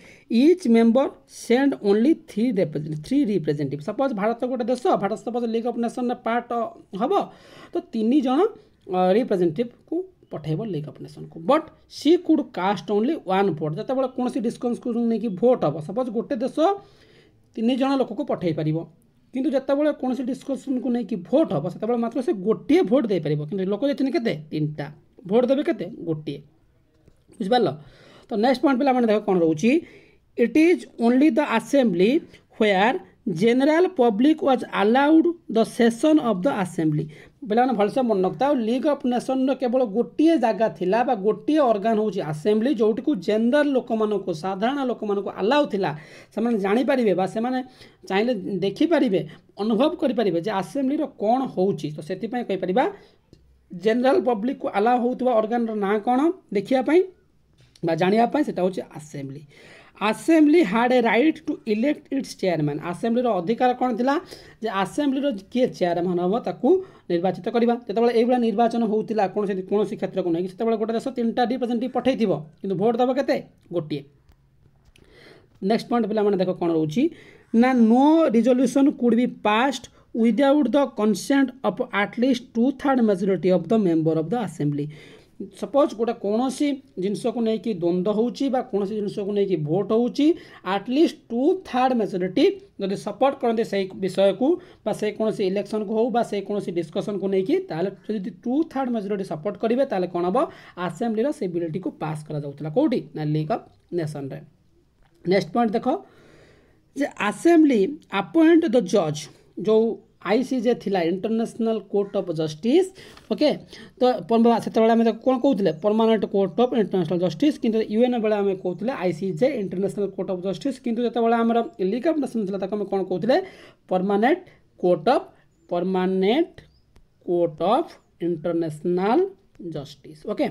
each member send only three three representative suppose Bharat गोटे देश Bharat suppose league of nation part हम तो तीन जन रिप्रेजेटेटिव को पठाइब लिग अफ नेसन को but she could cast only one vote जिते कौन डिस्कस नहीं कि भोट हम सपोज गोटे देश तीन जन लोक को पठाई पार କିନ୍ତୁ ଯେତେବେଳେ କୌଣସି ଡିସ୍କସନ୍କୁ ନେଇକି ଭୋଟ୍ ହେବ ସେତେବେଳେ ମାତ୍ର ସେ ଗୋଟିଏ ଭୋଟ୍ ଦେଇପାରିବ କିନ୍ତୁ ଲୋକ ଯାଇଛନ୍ତି କେତେ ତିନିଟା ଭୋଟ୍ ଦେବେ କେତେ ଗୋଟିଏ ବୁଝିପାରିଲ ତ ନେକ୍ସଟ ପଏଣ୍ଟ ପିଲାମାନେ ଦେଖ କ'ଣ ରହୁଛି it is only the assembly where general public was allowed the session of the assembly बोले मैंने भलेसे मन रखता है लीग अफ नेसन रवल गोटे जगह थी गोटे अर्गान हूँ आसेम्बली जोटि जेनेल लोक साधारण लोक अलाउ था से जापारे से चाहिए देखिपारे अनुभव करें आसेम्बली कौन हो तो से कहींपर जेनेल पब्लिक को अलाउ आलाउ होगान ना कौन देखापी जानापी से assembly assembly had a right to elect its chairman ଆସେମ୍ବ୍ଲିର ଅଧିକାର କ'ଣ ଥିଲା ଯେ ଆସେମ୍ବ୍ଲିର କିଏ ଚେୟାରମ୍ୟାନ୍ ହେବ ତାକୁ ନିର୍ବାଚିତ କରିବା ଯେତେବେଳେ ଏଇଭଳିଆ ନିର୍ବାଚନ ହେଉଥିଲା କୌଣସି କୌଣସି କ୍ଷେତ୍ରକୁ ନେଇକି ସେତେବେଳେ ଗୋଟେ ଦେଶ ତିନିଟା ରିପ୍ରେଜେଣ୍ଟେଟିଭ୍ ପଠାଇଥିବ କିନ୍ତୁ ଭୋଟ୍ ଦେବ କେତେ ଗୋଟିଏ ନେକ୍ସଟ ପଏଣ୍ଟ ପିଲାମାନେ ଦେଖ କ'ଣ ରହୁଛି ନା no resolution could be passed without the consent of at least two third majority of the member of the assembly suppose ଗୋଟେ କୌଣସି ଜିନିଷକୁ ନେଇକି ଦ୍ୱନ୍ଦ୍ୱ ହେଉଛି ବା କୌଣସି ଜିନିଷକୁ ନେଇକି ଭୋଟ୍ ହେଉଛି ଆଟଲିଷ୍ଟ ଟୁ ଥାର୍ଡ଼ ମେଜରିଟି ଯଦି ସପୋର୍ଟ କରନ୍ତି ସେଇ ବିଷୟକୁ ବା ସେ କୌଣସି ଇଲେକ୍ସନକୁ ହେଉ ବା ସେ କୌଣସି ଡିସ୍କସନକୁ ନେଇକି ତାହେଲେ ଯଦି ଟୁ ଥାର୍ଡ଼ ମେଜରିଟି ସପୋର୍ଟ କରିବେ ତାହେଲେ କ'ଣ ହେବ ଆସେମ୍ବ୍ଲିର ସେ ବିଲ୍ଟିକୁ ପାସ୍ କରାଯାଉଥିଲା କେଉଁଠି ନା ଲିଗ୍ ଅଫ୍ ନେସନ୍ରେ ନେକ୍ସଟ ପଏଣ୍ଟ ଦେଖ ଯେ ଆସେମ୍ବ୍ଲି ଆପଏଣ୍ଟ ଦ ଜଜ୍ ଯେଉଁ आईसीजे थिला international court of justice okay तो से आम तो कौन कौन permanent court of international justice कि यूएन बेले आम्ही कहूले ICJ international court of justice किंतु जेतबेळे आमर लीग ऑफ नेशन्स थिला ताको आम्ही कोण permanent court of permanent court of international justice okay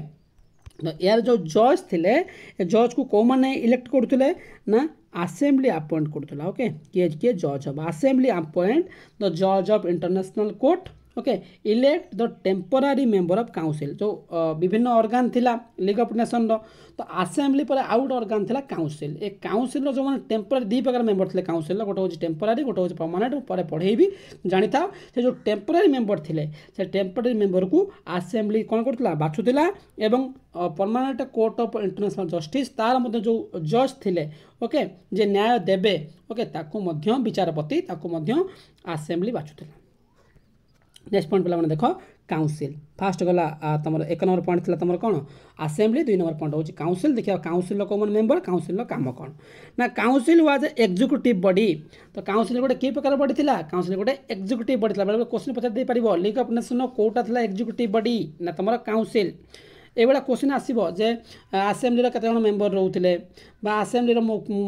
तो यार जो जज थे जज को कौ मैंने इलेक्ट करुले आसेंबली आसेम्बली अपॉइंट करके किए किए जज हम आसेम्बली अपॉइंट द जज of international court okay elect the temporary member of council ଯେଉଁ ବିଭିନ୍ନ ଅର୍ଗାନ ଥିଲା ଲିଗ୍ ଅଫ୍ ନେସନ୍ର ତ ଆସେମ୍ବ୍ଲି ପରେ ଆଉ ଗୋଟେ ଅର୍ଗାନ ଥିଲା କାଉନସିଲ୍ ଏ କାଉନସିଲ୍ର ଯେଉଁମାନେ ଟେମ୍ପୋରାରୀ ଦୁଇ ପ୍ରକାର ମେମ୍ବର ଥିଲେ କାଉନସିଲ୍ର ଗୋଟେ ହେଉଛି ଟେମ୍ପୋରାରୀ ଗୋଟେ ହେଉଛି ପର୍ମାନେଣ୍ଟ ପରେ ପଢ଼େଇବି ଜାଣିଥାଉ ସେ ଯେଉଁ ଟେମ୍ପୋରାରୀ ମେମ୍ବର ଥିଲେ ସେ ଟେମ୍ପୋରାରୀ ମେମ୍ବରକୁ ଆସେମ୍ବ୍ଲି କ'ଣ କରୁଥିଲା ବାଛୁଥିଲା ଏବଂ permanent court of international justice ତା'ର ମଧ୍ୟ ଯେଉଁ ଜଜ୍ ଥିଲେ ଓକେ ଯେ ନ୍ୟାୟ ଦେବେ ଓକେ ତାକୁ ମଧ୍ୟ ବିଚାରପତି ତାକୁ ମଧ୍ୟ ଆସେମ୍ବ୍ଲି ବାଛୁଥିଲା ନେକ୍ସଟ ପଏଣ୍ଟ ପିଲାମାନେ ଦେଖ କାଉନସିଲ୍ ଫାଷ୍ଟ ଗଲା ତୁମର ଏକ ନମ୍ବର ପଏଣ୍ଟ ଥିଲା ତୁମର କ'ଣ ଆସେମ୍ବଲି ଦୁଇ ନମ୍ବର ପଏଣ୍ଟ ହେଉଛି କାଉନସିଲ୍ ଦେଖିବା କାଉନସିଲ୍ର କେଉଁମାନେ ମେମ୍ବର କାଉନସିଲ୍ର କାମ କ'ଣ ନା କାଉନସିଲ୍ ୱାଜ୍ ଏକ୍ଜିକ୍ୟୁଟିଭ୍ ବଡି ତ କାଉନସିଲ୍ ଗୋଟେ କି ପ୍ରକାର ବଡି ଥିଲା କାଉନସିଲ୍ ଗୋଟେ ଏକ୍ଜିକ୍ୟୁଟିଭ୍ ବଡି ଥିଲା ବେଳେ କୋଶ୍ଚିନ୍ ପଚାରି ଦେଇପାରିବ ଲିଗ୍ ଅଫ୍ ନେସନ୍ର କେଉଁଟା ଥିଲା ଏକ୍ଜିକ୍ୟୁଟିଭ୍ ବଡି ନା ତୁମର କାଉନସିଲ୍ ଏଇଭଳିଆ କୋଶ୍ଚିନ୍ ଆସିବ ଯେ ଆସେମ୍ବ୍ଲିର କେତେଜଣ ମେମ୍ବର ରହୁଥିଲେ ବା ଆସେମ୍ବ୍ଲିର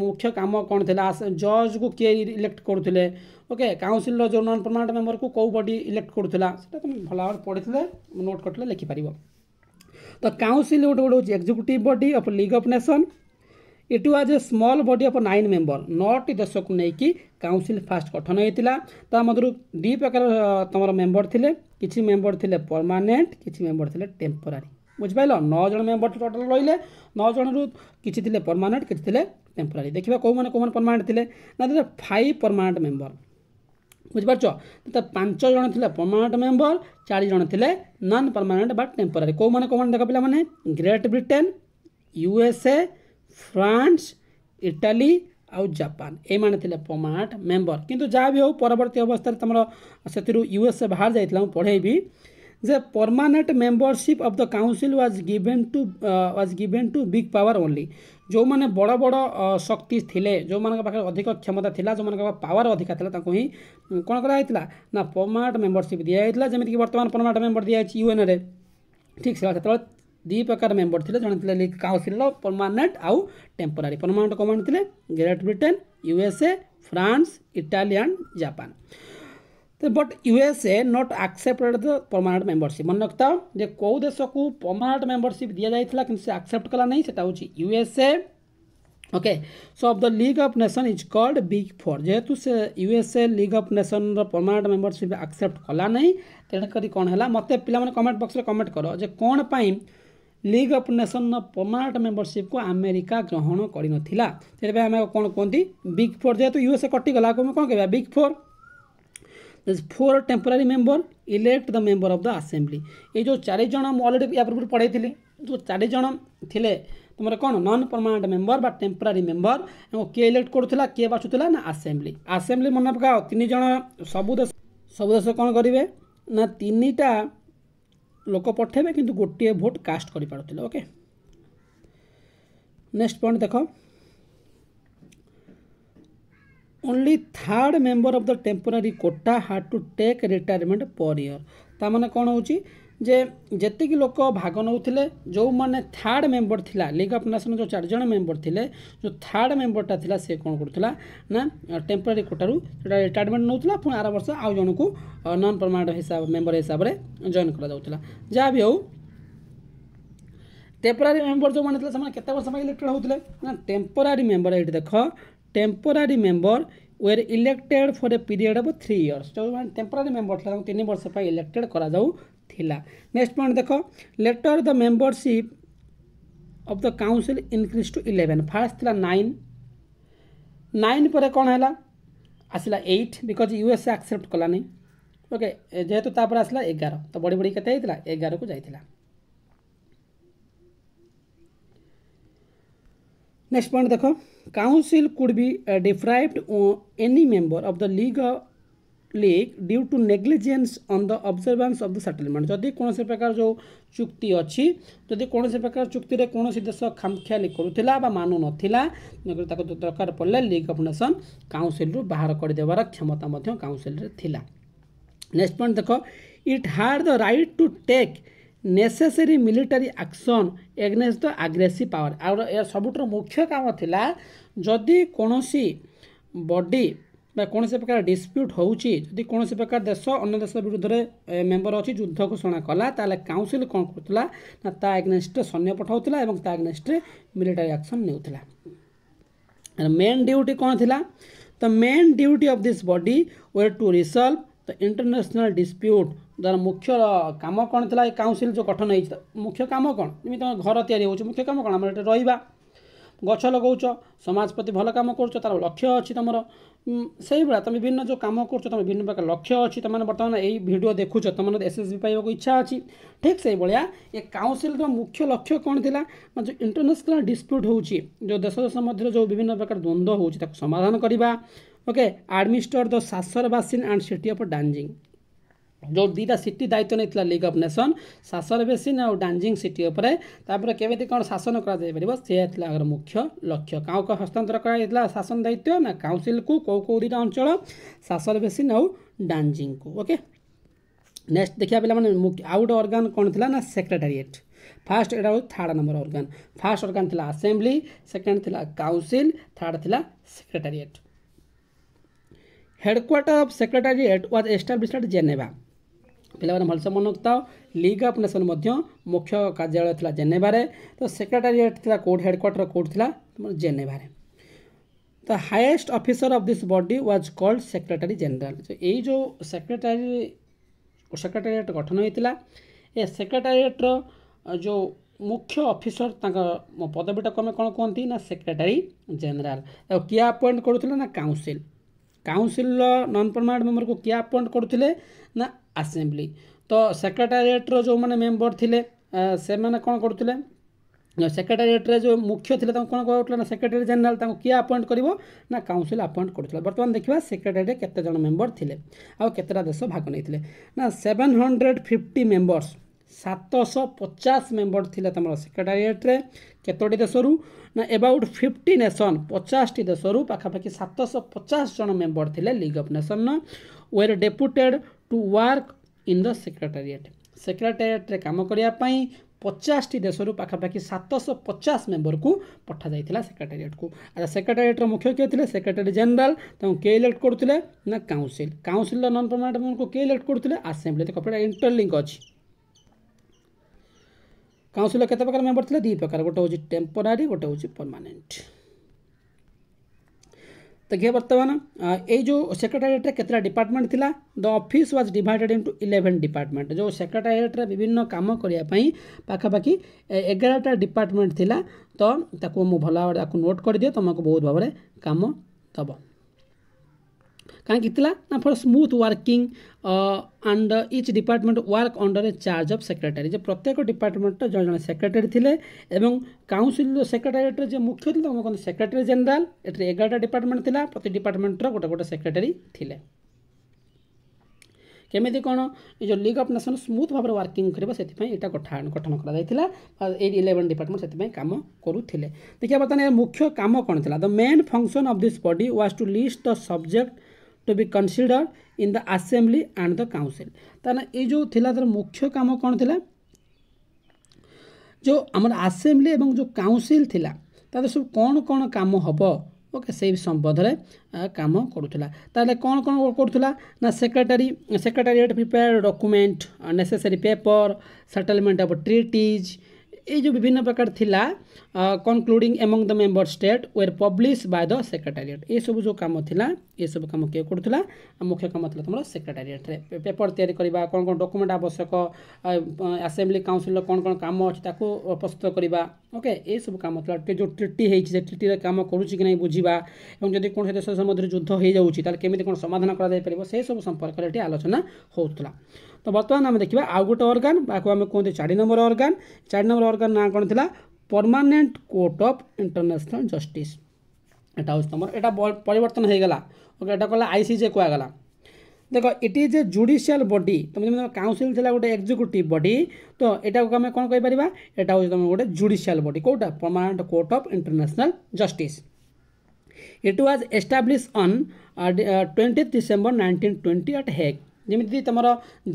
ମୁଖ୍ୟ କାମ କ'ଣ ଥିଲା ଜଜ୍କୁ କିଏ ଇଲେକ୍ଟ କରୁଥିଲେ ଓକେ କାଉନସିଲ୍ର ଯେଉଁ ନନ୍ ପର୍ମାନେଣ୍ଟ ମେମ୍ବରକୁ କେଉଁ ବଡ଼ି ଇଲେକ୍ଟ କରୁଥିଲା ସେଟା ତୁମେ ଭଲ ଭାବରେ ପଢ଼ିଥିଲେ ନୋଟ୍ କରିଥିଲେ ଲେଖିପାରିବ ତ କାଉନସିଲ୍ ଗୋଟେ ଗୋଟେ ହେଉଛି executive body of league of nation it was a small body of nine member ନଅଟି ଦେଶକୁ ନେଇକି କାଉନସିଲ୍ ଫାଷ୍ଟ ଗଠନ ହେଇଥିଲା ତା ମଧ୍ୟରୁ ଦୁଇ ପ୍ରକାର ତୁମର ମେମ୍ବର ଥିଲେ କିଛି ମେମ୍ବର ଥିଲେ ପରମାନେଣ୍ଟ କିଛି ମେମ୍ବର ଥିଲେ ଟେମ୍ପୋରାରୀ ବୁଝିପାରିଲ ନଅ ଜଣ ମେମ୍ବର ଟୋଟାଲ୍ ରହିଲେ ନଅ ଜଣରୁ କିଛି ଥିଲେ ପରମାନେଣ୍ଟ କିଛି ଥିଲେ ଟେମ୍ପୋରାରୀ ଦେଖିବା କେଉଁମାନେ କେଉଁମାନେ ପରମାନେଣ୍ଟ ଥିଲେ ନା ଥିଲେ ଫାଇଭ୍ ପରମାନେଣ୍ଟ ମେମ୍ବର ବୁଝିପାରୁଛ ତ ପାଞ୍ଚ ଜଣ ଥିଲେ ପର୍ମାନେଣ୍ଟ ମେମ୍ବର ଚାରି ଜଣ ଥିଲେ ନନ୍ ପର୍ମାନେଣ୍ଟ ବା ଟେମ୍ପରାରୀ କେଉଁମାନେ କେଉଁମାନେ ଦେଖ ପିଲାମାନେ Great Britain USA France Italy ଆଉ ଜାପାନ ଏଇମାନେ ଥିଲେ ପର୍ମାନେଣ୍ଟ ମେମ୍ବର କିନ୍ତୁ ଯାହା ବି ହେଉ ପରବର୍ତ୍ତୀ ଅବସ୍ଥାରେ ତୁମର ସେଥିରୁ ୟୁଏସ୍ଏ ବାହାର ଯାଇଥିଲା ମୁଁ ପଢ଼େଇବି the permanent membership of the council was given to uh, was given to big power only ଯେଉଁମାନେ ବଡ଼ ବଡ଼ ଶକ୍ତି ଥିଲେ ଯେଉଁମାନଙ୍କ ପାଖରେ ଅଧିକ କ୍ଷମତା ଥିଲା ଯେଉଁମାନଙ୍କ ପାଖରେ ପାୱାର ଅଧିକା ଥିଲା ତାଙ୍କୁ ହିଁ କ'ଣ କରାଯାଇଥିଲା ନା ପର୍ମାନେଣ୍ଟ ମେମ୍ବରସିପ୍ ଦିଆଯାଇଥିଲା ଯେମିତିକି ବର୍ତ୍ତମାନ ପର୍ମାନେଣ୍ଟ ମେମ୍ବର ଦିଆଯାଇଛି ୟୁଏନ୍ରେ ଠିକ୍ ସେ ସେତେବେଳେ ଦୁଇ ପ୍ରକାର ମେମ୍ବର ଥିଲେ ଜଣେ ଥିଲେ ଲିଗ୍ କାଉନସିଲ୍ର ପର୍ମାନେଣ୍ଟ ଆଉ ଟେମ୍ପୋରାରୀ ପର୍ମାନେଣ୍ଟ କମାଣ୍ଡ ଥିଲେ Great Britain USA France Italy and Japan but U S A not accepted the permanent membership ମନେ ରଖିଥାଅ ଯେ କେଉଁ ଦେଶକୁ ପର୍ମାନେଣ୍ଟ ମେମ୍ବରସିପ୍ ଦିଆଯାଇଥିଲା କିନ୍ତୁ ସେ ଆକ୍ସେପ୍ଟ କଲା ନାହିଁ ସେଟା ହେଉଛି U S A okay so of the league of nation is called big four ଯେହେତୁ ସେ U S A league of ନେସନ୍ର ପର୍ମାନେଣ୍ଟ ମେମ୍ବରସିପ୍ ଆକ୍ସେପ୍ଟ କଲା ନାହିଁ ତେଣୁକରି କ'ଣ ହେଲା ମୋତେ ପିଲାମାନେ କମେଣ୍ଟ ବକ୍ସରେ କମେଣ୍ଟ କର ଯେ କ'ଣ ପାଇଁ ଲିଗ୍ ଅଫ୍ ନେସନ୍ର ପର୍ମାନେଣ୍ଟ ମେମ୍ବରସିପ୍କୁ ଆମେରିକା ଗ୍ରହଣ କରିନଥିଲା ସେଥିପାଇଁ ଆମେ କ'ଣ କୁହନ୍ତି ବିଗ୍ ଫୋର୍ ଯେହେତୁ ୟୁ ଏସ୍ ଏ କଟିଗଲା ଆମେ କ'ଣ କହିବା big four four temporary member elect the member of the assembly ଏଇ ଯେଉଁ ଚାରି ଜଣ ମୁଁ ଅଲରେଡ଼ି ୟା ପୂର୍ବରୁ ପଢ଼େଇଥିଲି ଯେଉଁ ଚାରିଜଣ ଥିଲେ ତୁମର କ'ଣ ନନ୍ ପର୍ମାନେଣ୍ଟ ମେମ୍ବର ବା ଟେମ୍ପରାରୀ ମେମ୍ବର ଏବଂ କିଏ ଇଲେକ୍ଟ କରୁଥିଲା କିଏ ବାଛୁଥିଲା ନା ଆସେମ୍ବଲି ଆସେମ୍ବ୍ଲି ମନେ ପକାଅ ତିନି ଜଣ ସବୁ ଦେଶ ସବୁ ଦେଶ କ'ଣ କରିବେ ନା ତିନିଟା ଲୋକ ପଠେଇବେ କିନ୍ତୁ ଗୋଟିଏ ଭୋଟ୍ କାଷ୍ଟ କରିପାରୁଥିଲେ ଓକେ ନେକ୍ସଟ ପଏଣ୍ଟ ଦେଖ only third member of the temporary quota had to take retirement per year ତା ମାନେ କ'ଣ ହେଉଛି ଯେ ଯେତିକି ଲୋକ ଭାଗ ନେଉଥିଲେ ଯେଉଁମାନେ ଥାର୍ଡ଼ ମେମ୍ବର ଥିଲା ଲିଗ୍ ଅଫ୍ ନେସନ୍ ଯେଉଁ ଚାରିଜଣ ମେମ୍ବର ଥିଲେ ଯେଉଁ ଥାର୍ଡ଼ ମେମ୍ବରଟା ଥିଲା ସେ କ'ଣ କରୁଥିଲା ନା ଟେମ୍ପୋରାରୀ କୋଟାରୁ ସେଟା ରିଟାୟାରମେଣ୍ଟ ନେଉଥିଲା ପୁଣି ଆର ବର୍ଷ ଆଉ ଜଣକୁ ନନ୍ ପର୍ମାନେଣ୍ଟ ହିସାବ ମେମ୍ବର ହିସାବରେ ଜଏନ୍ କରାଯାଉଥିଲା ଯାହା ବି ହେଉ টেম্পোরারি মেম্বর যে মানে ছিল সে কেতে বর্ষ পাই ইলেকটেড হোলে না টেম্পোরারি মেম্বর এইটি দেখ temporary member were elected for a period of three years जो मैंने टेम्पोरारी मेम्बर था तीन वर्ष पर इलेक्टेड कर नेक्स्ट पॉइंट देख later the membership of the council increase to eleven first था नाइन नाइन पर कौन है आसला एट बिकज यूएस आक्सेप्ट कलानी ओके जेहेतु तो आसला एगार तो बड़ी बड़ी के एगार को जाता नेक्स्ट पॉइंट देख council could be uh, deprived uh, any member of the league uh, league due to negligence on the observance of the settlement ଯଦି କୌଣସି ପ୍ରକାର ଯେଉଁ ଚୁକ୍ତି ଅଛି ଯଦି କୌଣସି ପ୍ରକାର ଚୁକ୍ତିରେ କୌଣସି ଦେଶ ଖାମଖିଆଲି କରୁଥିଲା ବା ମାନୁନଥିଲା ତାକୁ ଦରକାର ପଡ଼ିଲେ ଲିଗ୍ ଅଫ୍ ନେସନ୍ କାଉନସିଲ୍ରୁ ବାହାର କରିଦେବାର କ୍ଷମତା ମଧ୍ୟ କାଉନସିଲ୍ରେ ଥିଲା ନେକ୍ସଟ ପଏଣ୍ଟ ଦେଖ it had the right to take necessary military action against the aggressive power ଆଉ ଏ ସବୁଠାରୁ ମୁଖ୍ୟ କାମ ଥିଲା ଯଦି କୌଣସି ବଡି ବା କୌଣସି ପ୍ରକାର ଡିସ୍ପ୍ୟୁଟ୍ ହେଉଛି ଯଦି କୌଣସି ପ୍ରକାର ଦେଶ ଅନ୍ୟ ଦେଶ ବିରୁଦ୍ଧରେ ମେମ୍ବର ଅଛି ଯୁଦ୍ଧ ଘୋଷଣା କଲା ତାହେଲେ କାଉନସିଲ୍ କ'ଣ କରୁଥିଲା ନା ତା ଏଗ୍ନେଷ୍ଟରେ ସୈନ୍ୟ ପଠାଉଥିଲା ଏବଂ ତା ଏଗ୍ନେଷ୍ଟରେ ମିଲିଟାରୀ ଆକ୍ସନ୍ ନେଉଥିଲା ମେନ୍ ଡ୍ୟୁଟି କ'ଣ ଥିଲା ତ main duty of this body were to resolve the international dispute ଦ୍ୱାରା ମୁଖ୍ୟ କାମ କ'ଣ ଥିଲା ଏ କାଉନସିଲ୍ ଯେଉଁ ଗଠନ ହେଇଛି ମୁଖ୍ୟ କାମ କ'ଣ ଯେମିତି ତୁମେ ଘର ତିଆରି ହେଉଛି ମୁଖ୍ୟ କାମ କ'ଣ ଆମର ଏଠି ରହିବା ଗଛ ଲଗାଉଛ ସମାଜ ପ୍ରତି ଭଲ କାମ କରୁଛ ତା'ର ଲକ୍ଷ୍ୟ ଅଛି ତୁମର ସେଇଭଳିଆ ତୁମେ ବିଭିନ୍ନ ଯେଉଁ କାମ କରୁଛ ତୁମେ ବିଭିନ୍ନ ପ୍ରକାର ଲକ୍ଷ୍ୟ ଅଛି ତୁମେ ବର୍ତ୍ତମାନ ଏଇ ଭିଡ଼ିଓ ଦେଖୁଛ ତୁମର ଏସ୍ ଏସ୍ ବି ପାଇବାକୁ ଇଚ୍ଛା ଅଛି ଠିକ୍ ସେଇଭଳିଆ ଏ କାଉନସିଲ୍ର ମୁଖ୍ୟ ଲକ୍ଷ୍ୟ କ'ଣ ଥିଲା ନା ଯେଉଁ ଇଣ୍ଟରନ୍ୟାସନାଲ୍ ଡିସ୍ପ୍ୟୁଟ୍ ହେଉଛି ଯେଉଁ ଦେଶ ଦେଶ ମଧ୍ୟରେ ଯେଉଁ ବିଭିନ୍ନ ପ୍ରକାର ଦ୍ୱନ୍ଦ୍ୱ ହେଉଛି ତାକୁ ସମାଧାନ କରିବା okay administer the Saar basin and city of Danzig ଯେଉଁ ଦୁଇଟା ସିଟି ଦାୟିତ୍ୱ ନେଇଥିଲା league of nation Saar basin ଆଉ ଡାଞ୍ଜିଂ ସିଟି ଉପରେ ତାପରେ କେମିତି କ'ଣ ଶାସନ କରାଯାଇପାରିବ ସେ ଥିଲା ଆମର ମୁଖ୍ୟ ଲକ୍ଷ୍ୟ କାହାକୁ ହସ୍ତାନ୍ତର କରାଯାଇଥିଲା ଶାସନ ଦାୟିତ୍ୱ ନା କାଉନସିଲ୍କୁ କେଉଁ କେଉଁ ଦୁଇଟା ଅଞ୍ଚଳ ସାସର ବେସିନ୍ ଆଉ ଡାଞ୍ଜିଂକୁ ଓକେ ନେକ୍ସଟ ଦେଖିବା ପିଲାମାନେ ଆଉ ଗୋଟେ ଅର୍ଗାନ୍ କ'ଣ ଥିଲା ନା ସେକ୍ରେଟାରିଏଟ୍ ফার্স্ট ଏଇଟା হচ্ছে third number organ first organ ଥିଲା আসেম্বলি ସେକେଣ୍ଡ ଥିଲା কাউন্সিল ଥାର୍ଡ଼ ଥିଲା secretariat headquarter of secretariat was established at Geneva ପିଲାମାନେ ଭଲସେ ମନେ ରଖିଥାଅ ଲିଗ୍ ଅଫ୍ ନେସନ୍ ମଧ୍ୟ ମୁଖ୍ୟ କାର୍ଯ୍ୟାଳୟ ଥିଲା ଜେନେଭାରେ ତ ସେକ୍ରେଟାରିଏଟ୍ ଥିଲା କେଉଁଠି ହେଡ଼କ୍ୱାର୍ଟର କେଉଁଠି ଥିଲା ତୁମର ଜେନେଭାରେ ତ highest officer of this body was called secretary general ଏଇ ଯେଉଁ ସେକ୍ରେଟାରୀ ସେକ୍ରେଟାରିଏଟ୍ ଗଠନ ହୋଇଥିଲା ଏ ସେକ୍ରେଟାରିଏଟ୍ର ଯେଉଁ ମୁଖ୍ୟ ଅଫିସର ତାଙ୍କ ପଦବୀଟାକୁ ଆମେ କ'ଣ କୁହନ୍ତି ନା ସେକ୍ରେଟାରୀ ଜେନେରାଲ ଆଉ କିଏ ଆପଏଣ୍ଟ କରୁଥିଲେ ନା କାଉନସିଲ୍ କାଉନସିଲ୍ର ନନ୍ ପର୍ମାନେଣ୍ଟ ମେମ୍ବରକୁ କିଏ ଆପଏଣ୍ଟ କରୁଥିଲେ ନା ଆସେମ୍ବ୍ଲି ତ ସେକ୍ରେଟାରିଏଟ୍ର ଯେଉଁମାନେ ମେମ୍ବର ଥିଲେ ସେମାନେ କ'ଣ କରୁଥିଲେ ସେକ୍ରେଟାରିଏଟ୍ରେ ଯେଉଁ ମୁଖ୍ୟ ଥିଲେ ତାଙ୍କୁ କ'ଣ କୁହାଯାଉଥିଲା ନା ସେକ୍ରେଟାରୀ ଜେନେରାଲ୍ ତାଙ୍କୁ କିଏ ଆପଏଣ୍ଟ କରିବ ନା କାଉନସିଲ୍ ଆପଏଣ୍ଟ କରୁଥିଲା ବର୍ତ୍ତମାନ ଦେଖିବା ସେକ୍ରେଟାରୀରେ କେତେଜଣ ମେମ୍ବର ଥିଲେ ଆଉ କେତେଟା ଦେଶ ଭାଗ ନେଇଥିଲେ ନା ସେଭେନ୍ ହଣ୍ଡ୍ରେଡ଼ ଫିଫ୍ଟି ମେମ୍ବର୍ସ ସାତଶହ ପଚାଶ ମେମ୍ବର ଥିଲା ତୁମର ସେକ୍ରେଟାରିଏଟ୍ରେ କେତୋଟି ଦେଶରୁ ନା ଏବାଉଟ୍ ଫିଫ୍ଟି ନେସନ୍ ପଚାଶଟି ଦେଶରୁ ପାଖାପାଖି ସାତଶହ ପଚାଶ ଜଣ ମେମ୍ବର ଥିଲେ ଲିଗ୍ ଅଫ୍ ନେସନ୍ର were deputed to work in the secretariat ସେକ୍ରେଟାରିଏଟ୍ରେ କାମ କରିବା ପାଇଁ ପଚାଶଟି ଦେଶରୁ ପାଖାପାଖି ସାତଶହ ପଚାଶ ମେମ୍ବରକୁ ପଠାଯାଇଥିଲା ସେକ୍ରେଟାରିଏଟ୍କୁ ଆଚ୍ଛା ସେକ୍ରେଟାରିଏଟ୍ର ମୁଖ୍ୟ କିଏ ଥିଲେ ସେକ୍ରେଟାରୀ ଜେନେରାଲ୍ ତାଙ୍କୁ କିଏ ଇଲେକ୍ଟ କରୁଥିଲେ ନା କାଉନସିଲ୍ କାଉନସିଲ୍ର ନନ୍ ପର୍ମାନେଣ୍ଟ ମେମ୍ବରଙ୍କୁ କିଏ ଇଲେକ୍ଟ କରୁଥିଲେ ଆସେମ୍ବଲି ଦେଖ ପୁରା ଇଣ୍ଟରଲିଙ୍କ୍ ଅଛି କାଉନସିଲ୍ର କେତେ ପ୍ରକାର ମେମ୍ବର ଥିଲେ ଦୁଇ ପ୍ରକାର ଗୋଟେ ହେଉଛି ଟେମ୍ପୋରାରୀ ଗୋଟେ ହେଉଛି ପରମାନେଣ୍ଟ देखिए बर्तमान यो सेक्रेटारीएट केतटा डिपार्टमेंट था the office was divided into eleven department जो सेक्रेटारीएट विभिन्न कम करने पाखापाखि एगारटा डिपार्टमेंट था तो भल भाव नोट करदि तुमको बहुत भाव में कम दब କାହିଁକି ଥିଲା ନା for smooth working and each department work under a charge of secretary ଯେ ପ୍ରତ୍ୟେକ ଡିପାର୍ଟମେଣ୍ଟର ଜଣେ ଜଣେ ସେକ୍ରେଟାରୀ ଥିଲେ ଏବଂ କାଉନସିଲ୍ର ସେକ୍ରେଟାରିଏଟ୍ର ଯେ ମୁଖ୍ୟ ଥିଲେ ତାଙ୍କୁ କହନ୍ତି ସେକ୍ରେଟାରୀ ଜେନେରାଲ ଏଠାରେ ଏଗାରଟା ଡିପାର୍ଟମେଣ୍ଟ ଥିଲା ପ୍ରତି ଡିପାର୍ଟମେଣ୍ଟର ଗୋଟେ ଗୋଟେ ସେକ୍ରେଟାରୀ ଥିଲେ କେମିତି କ'ଣ ଏ ଯେଉଁ ଲିଗ୍ ଅଫ୍ ନେସନ୍ ସ୍ମୁଥ୍ ଭାବରେ ୱାର୍କିଂ କରିବ ସେଥିପାଇଁ ଏଇଟା ଗଠନ କରାଯାଇଥିଲା ଏଇଟ୍ ଇଲେଭେନ୍ ଡିପାର୍ଟମେଣ୍ଟ ସେଥିପାଇଁ କାମ କରୁଥିଲେ ଦେଖିବା ବର୍ତ୍ତମାନ ମୁଖ୍ୟ କାମ କ'ଣ ଥିଲା the main function of this body was to list the subject to be consider in the assembly and the council ତାହେଲେ ଏଇ ଯେଉଁ ଥିଲା ତା'ର ମୁଖ୍ୟ କାମ କ'ଣ ଥିଲା ଯେଉଁ ଆମର ଆସେମ୍ବ୍ଲି ଏବଂ ଯେଉଁ କାଉନସିଲ୍ ଥିଲା ତା'ର ସବୁ କ'ଣ କ'ଣ କାମ ହେବ ଓକେ ସେଇ ସମ୍ବନ୍ଧରେ କାମ କରୁଥିଲା ତାହେଲେ କ'ଣ କ'ଣ କରୁଥିଲା ନା secretary secretariat prepare document necessary paper settlement of treaties এই ଯେଉଁ ବିଭିନ୍ନ ପ୍ରକାର ଥିଲା concluding among the member state were publish by the secretariat ଏସବୁ ଯେଉଁ କାମ ଥିଲା ଏସବୁ କାମ କିଏ କରୁଥିଲା ମୁଖ୍ୟ କାମ ଥିଲା ତୁମର ସେକ୍ରେଟାରିଏଟ୍ରେ ପେପର ତିଆରି କରିବା କ'ଣ କ'ଣ ଡକୁମେଣ୍ଟ ଆବଶ୍ୟକ ଆସେମ୍ବ୍ଲି କାଉନସିଲ୍ର କ'ଣ କ'ଣ କାମ ଅଛି ତାକୁ ପ୍ରସ୍ତୁତ କରିବା ଓକେ ଏସବୁ କାମ ଥିଲା ଯେଉଁ ଟ୍ରିଟି ହେଇଛି ସେ ଟ୍ରିଟିରେ କାମ କରୁଛି କି ନାହିଁ ବୁଝିବା ଏବଂ ଯଦି କୌଣସି ଦେଶ ମଧ୍ୟରେ ଯୁଦ୍ଧ ହୋଇଯାଉଛି ତାହେଲେ କେମିତି କ'ଣ ସମାଧାନ କରାଯାଇପାରିବ ସେସବୁ ସମ୍ପର୍କରେ ଏଠି ଆଲୋଚନା ହେଉଥିଲା তো বর্তমান আমি দেখিবা আউ গোটে অর্গান বাকু আমি কুহতি চারি নম্বর অর্গান চারি নম্বর অর্গান না কোণ লা permanent court of international justice এটা হচ্ছে তোমার এটা পরিবর্তন হয়ে গেলা ওকে এটা কলা আইসিজে কুয়াগলা দেখ it is a judicial body তুমি যেমন কাউন্সিল লা গোটে এক্সিক্যুটিভ বডি তো এটা আমি কোণ কইপারিবা এটা হচ্ছে তোমার গোটে জুডিশিয়াল বডি কোটা permanent court of international justice It was established on uh, uh, 20th December 1920 at Hague. जमी तुम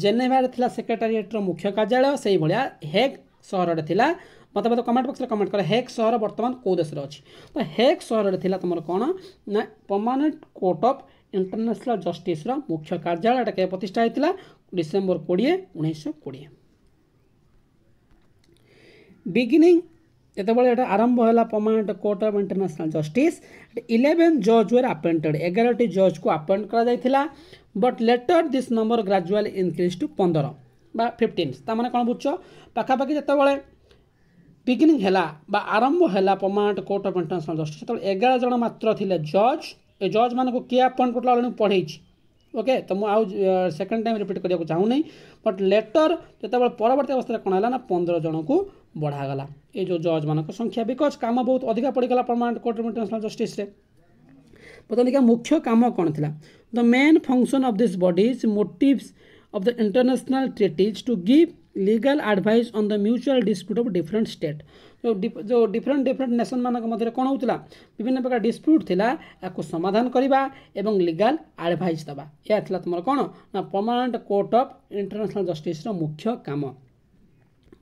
जेनेभार सेक्रेटारीयटर मुख्य कार्यालय से ही भाया हेग सहर था मत मत कमेंट बक्स में कमेंट कर हेग सहर बर्तमान कौ देश में अच्छी तो हेग सहर था तुम कौन ना permanent court of international justice मुख्य कार्यालय के प्रतिष्ठा होता डिसेम्बर कोड़े उन्नीस कोड़े बिगिनिंग ଯେତେବେଳେ ଏଇଟା ଆରମ୍ଭ ହେଲା permanent court of international justice eleven ଜଜ୍ ୱେର୍ ଆପଏଣ୍ଟେଡ଼୍ ଏଗାରଟି ଜଜ୍କୁ ଆପଏଣ୍ଟ କରାଯାଇଥିଲା but later this number gradually increase to ପନ୍ଦର ବା ଫିଫ୍ଟିନ୍ ତା'ମାନେ କ'ଣ ବୁଝୁଛ ପାଖାପାଖି ଯେତେବେଳେ ବିଗିନିଂ ହେଲା ବା ଆରମ୍ଭ ହେଲା permanent court of international justice ସେତେବେଳେ ଏଗାର ଜଣ ମାତ୍ର ଥିଲେ ଜଜ୍ ଏ ଜଜ୍ମାନଙ୍କୁ କିଏ ଆପଏଣ୍ଟ କରିଲା ବେଳେ ମୁଁ ପଢ଼େଇଛି ଓକେ ତ ମୁଁ ଆଉ ସେକେଣ୍ଡ ଟାଇମ୍ ରିପିଟ୍ କରିବାକୁ ଚାହୁଁନି ବଟ୍ ଲେଟର୍ ଯେତେବେଳେ ପରବର୍ତ୍ତୀ ଅବସ୍ଥାରେ କ'ଣ ହେଲା ନା ପନ୍ଦର ଜଣଙ୍କୁ ବଢ଼ାଗଲା ଏ ଯେଉଁ ଜଜ୍ମାନଙ୍କ ସଂଖ୍ୟା ବିକଜ୍ କାମ ବହୁତ ଅଧିକା ପଡ଼ିଗଲା ପରମାନେଣ୍ଟ କୋର୍ଟ ଇଣ୍ଟରନ୍ୟାସନାଲ୍ ଜଷ୍ଟିସ୍ରେ ବର୍ତ୍ତମାନ ଦେଖିବା ମୁଖ୍ୟ କାମ କ'ଣ ଥିଲା the main function of this bodies motives of the international treaties to give legal advice on the mutual dispute of different state যে ডিফরেন্ট ডিফরেন্ট নেসন মান মধ্যে কোণ হোলা বিভিন্ন প্রকার ডিসপ্যুট লা একু সমাধান করা এবং লিগাল আডভাইস দেওয়া এয়া লা তোমার কোণ না পরমানেন্ট কোর্ট অফ ইন্টরন্যাশনাল জস্টিসর মুখ্য কাম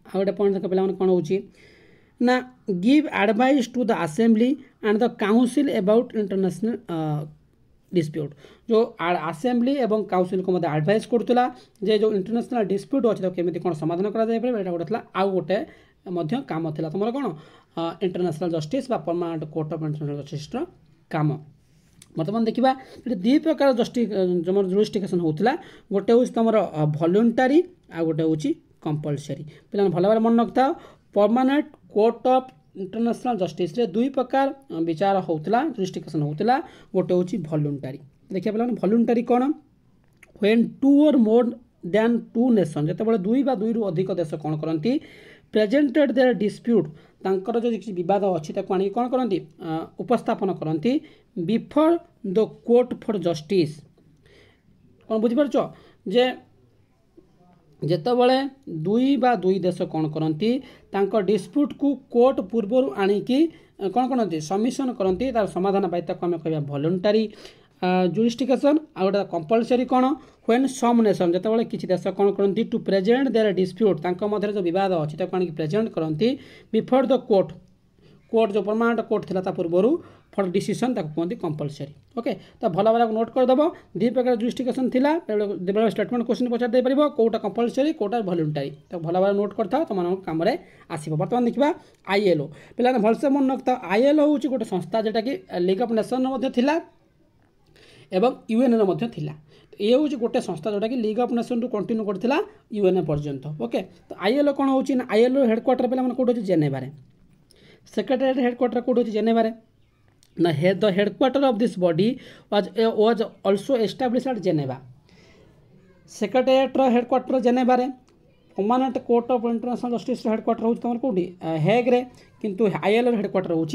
ଆଉ ଗୋଟେ ପଏଣ୍ଟ ଦେଖ ପିଲାମାନେ କ'ଣ ହେଉଛି ନା give advice to the assembly and the council about international dispute যে আসেম্বলি এবং কাউন্সিলকে মধ্যে আডভাইস করুলা যে যে ইন্টরন্যাশনাল ডিসপ্যুট অছে তাকে কেমি কোণ সমাধান করা যাইপার এটা গোটে লা আউ গোটে মধ্য কাম লা তোমার কোণ ইন্টরন্যাশনাল জস্টিস বা পরমানেন্ট কোর্ট অফ ইন্টরন্যাশনাল জস্টিসর কাম বর্তমান দেখা এটি দুই প্রকার জস্টি তোমার জুরিস্টিকেসন হোলা গোটে হচ্ছে তোমার ভলুন্টারি আউ গোটে হচ্ছে କମ୍ପଲସରି ପିଲାମାନେ ଭଲ ଭାବରେ ମନେ ରଖିଥାଉ ପର୍ମାନେଣ୍ଟ କୋର୍ଟ ଅଫ୍ ଇଣ୍ଟରନ୍ୟାସନାଲ୍ ଜଷ୍ଟିସରେ ଦୁଇ ପ୍ରକାର ବିଚାର ହେଉଥିଲା ଜୁରିଷ୍ଟିକେସନ୍ ହେଉଥିଲା ଗୋଟେ ହେଉଛି ଭଲ୍ୟୁଣ୍ଟାରୀ ଦେଖିବା ପିଲାମାନେ ଭଲ୍ୟୁଣ୍ଟାରୀ କ'ଣ when two or more than two nation ଯେତେବେଳେ ଦୁଇ ବା ଦୁଇରୁ ଅଧିକ ଦେଶ କ'ଣ କରନ୍ତି ପ୍ରେଜେଣ୍ଟେଡ଼୍ ଦେୟାର ଡିସ୍ପ୍ୟୁଟ୍ ତାଙ୍କର ଯଦି କିଛି ବିବାଦ ଅଛି ତାକୁ ଆଣିକି କ'ଣ କରନ୍ତି ଉପସ୍ଥାପନ କରନ୍ତି before the court for justice କ'ଣ ବୁଝିପାରୁଛ ଯେ ଯେତେବେଳେ ଦୁଇ ବା ଦୁଇ ଦେଶ କ'ଣ କରନ୍ତି ତାଙ୍କ ଡିସ୍ପ୍ୟୁଟ୍କୁ କୋର୍ଟ ପୂର୍ବରୁ ଆଣିକି କ'ଣ କରନ୍ତି ସମିସନ କରନ୍ତି ତା'ର ସମାଧାନ ପାଇଁ ତାକୁ ଆମେ କହିବା ଭଲ୍ୟୁଣ୍ଟାରୀ ଜୁରିଷ୍ଟିକେସନ୍ ଆଉ ଗୋଟେ କମ୍ପଲସରୀ କ'ଣ ହ୍ୱେନ୍ ସମ୍ ନେସନ୍ ଯେତେବେଳେ କିଛି ଦେଶ କ'ଣ କରନ୍ତି ଟୁ ପ୍ରେଜେଣ୍ଟ ଦେୟାର ଡିସ୍ପ୍ୟୁଟ୍ ତାଙ୍କ ମଧ୍ୟରେ ଯେଉଁ ବିବାଦ ଅଛି ତାକୁ ଆଣିକି ପ୍ରେଜେଣ୍ଟ କରନ୍ତି ବିଫୋର୍ ଦ କୋର୍ଟ কোর্ট যে পরমানেন্ট কোর্ট লা তা পূর্বর ফর ডিসিশন তাকে কুহতি কম্পলসরি ওকে তো ভালো ভাবে নোট করেদেব দুই প্রকার জুরিস্টিকেসন লা বেড়ে স্টেটমেন্ট কোশ্চিন পচার দিয়ে পাব কোটা কম্পলসরি কোটা ভলুন্টারি তো ভালো ভাবে নোট করে থাও তোমার কামরে আসব বর্তমান দেখবা আইএলও পিলা ভালসে মনে রাখতাও আইএলও হচ্ছে গোটে সংস্থা যেটা কি লিগ অফ নেসন লা এবং ইউএনএর মধ্যে লা ଏ ହେଉଛି ଗୋଟେ ସଂସ୍ଥା ଯେଉଁଟାକି ଲିଗ୍ ଅଫ୍ ନେସନ୍ରୁ କଣ୍ଟିନ୍ୟୁ କରିଥିଲା ୟୁଏନ୍ଏ ପର୍ଯ୍ୟନ୍ତ ଓକେ ତ ଆଇଏଲ୍ଓ କ'ଣ ହେଉଛି ନା ଆଇଏଲ୍ଓ ହେଡ଼କ୍ୱାର୍ଟର ପିଲାମାନେ କେଉଁଠି ହେଉଛି ଜେନେଭାରେ सेक्रेटेट हेडक्वाटर कौटी जेनेवे ना head the headquarter of this body was was also establish at Geneva secretariat headquarter Geneva permanent court of international justice headquarter हूँ तुम कौटी हेग्रे कि आईएलर हेडक्वाटर हूँ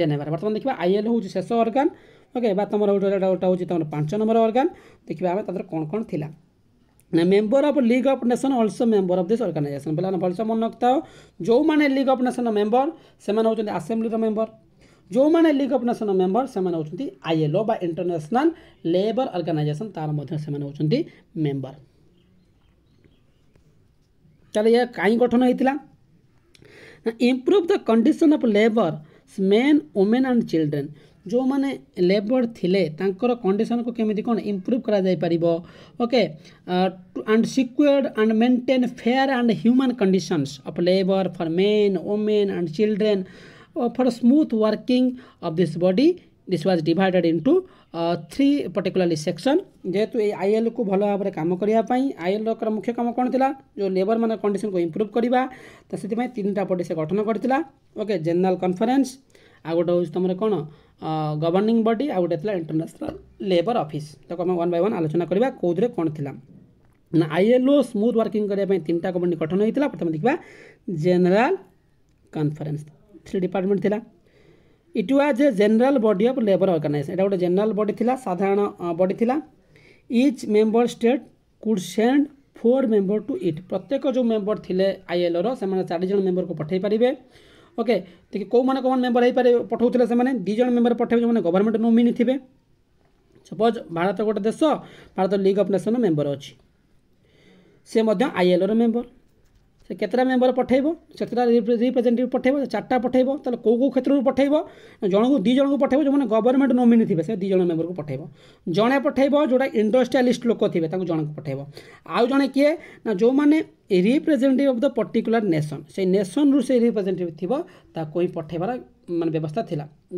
जेनेवे बर्तमान देखा आईएल हूँ शेष अर्गान ओके तुम गोटे गोटा हूँ तुम पांच नंबर अर्गान देखा आम तरह कौन कौन थी A of of of of also also member of this organization. बोला भलसे मन रखता जो मैंने लीग अफ Nations मेम्बर से आसेम्बली आसेम्ब्लीर मेम्बर जो मैंने लीग अफ Nations मेम्बर से होती बा इंटरनेशनल लेबर अर्गानाइजेसन तार मध्य से मेम्बर चल यह कहीं गठन होता ना improve the condition of labour men women and children ଯେଉଁମାନେ ଲେବର୍ ଥିଲେ ତାଙ୍କର କଣ୍ଡିସନ୍କୁ କେମିତି କ'ଣ ଇମ୍ପ୍ରୁଭ୍ କରାଯାଇପାରିବ okay and secured and maintain fair and human conditions of labour for men women and children for smooth working of this body this was divided into three particularly section ଯେହେତୁ ଏଇ ଆଇଏଲ୍କୁ ଭଲ ଭାବରେ କାମ କରିବା ପାଇଁ ଆଇଏଲ୍ର ମୁଖ୍ୟ କାମ କ'ଣ ଥିଲା ଯେଉଁ ଲେବର୍ମାନଙ୍କ କଣ୍ଡିସନ୍କୁ ଇମ୍ପ୍ରୁଭ୍ କରିବା ତ ସେଥିପାଇଁ ତିନିଟା ପଟି ସେ ଗଠନ କରିଥିଲା ଓକେ ଜେନେରାଲ୍ କନଫରେନ୍ସ ଆଉ ଗୋଟେ ହେଉଛି ତୁମର କ'ଣ ଗଭର୍ଣ୍ଣିଂ ବଡି ଆଉ ଗୋଟେ ଥିଲା ଇଣ୍ଟରନ୍ୟାସନାଲ୍ ଲେବର୍ ଅଫିସ୍ ତାକୁ ଆମେ ୱାନ୍ ବାଇ ୱାନ୍ ଆଲୋଚନା କରିବା କେଉଁଥିରେ କ'ଣ ଥିଲା ନା ଆଇଏଲ୍ଓ ସ୍ମୁଥ୍ ୱାର୍କିଂ କରିବା ପାଇଁ ତିନିଟା କମିଟି ଗଠନ ହୋଇଥିଲା ପ୍ରଥମେ ଦେଖିବା ଜେନେରାଲ୍ କନଫରେନ୍ସ ଥ୍ରୀ ଡିପାର୍ଟମେଣ୍ଟ ଥିଲା it was a general body of labour organization ଏଇଟା ଗୋଟେ ଜେନେରାଲ୍ ବଡି ଥିଲା ସାଧାରଣ ବଡି ଥିଲା each member state could send four member to it ପ୍ରତ୍ୟେକ ଯେଉଁ ମେମ୍ବର ଥିଲେ ଆଇଏଲ୍ଓର ସେମାନେ ଚାରିଜଣ ମେମ୍ବରକୁ ପଠାଇ ପାରିବେ ଓକେ ଦେଖି କେଉଁମାନେ କେଉଁମାନେ ମେମ୍ବର ହେଇପାରେ ପଠାଉଥିଲେ ସେମାନେ ଦୁଇ ଜଣ ମେମ୍ବର ପଠାଇବେ ଯେଉଁମାନେ ଗଭର୍ଣ୍ଣମେଣ୍ଟ ନୋମିନି ଥିବେ ସପୋଜ୍ ଭାରତ ଗୋଟେ ଦେଶ ଭାରତ ଲିଗ୍ ଅଫ୍ ନେସନ୍ର ମେମ୍ବର ଅଛି ସେ ମଧ୍ୟ ଆଇଏଲ୍ଓର ମେମ୍ବର से तो कतटा मेम्बर पठेब से रिप्रेजेटेट पठेब तो चार्टा पठेब तेल तो कौ कौ क्षेत्र में पठेब जन दिजन को पठेब जो गवर्नमेंट नोमिनी थे से दुज मेम्बर को पठेब जड़े पठेब जोटा इंडस्ट्रियालीस्ट लोक थे जन को पठेब आउ जे किए ना जो मैंने representative of the particular nation से नेसन रु से रिप्रेजेटेटिव थी ताको ही पठेबार मान व्यवस्था थी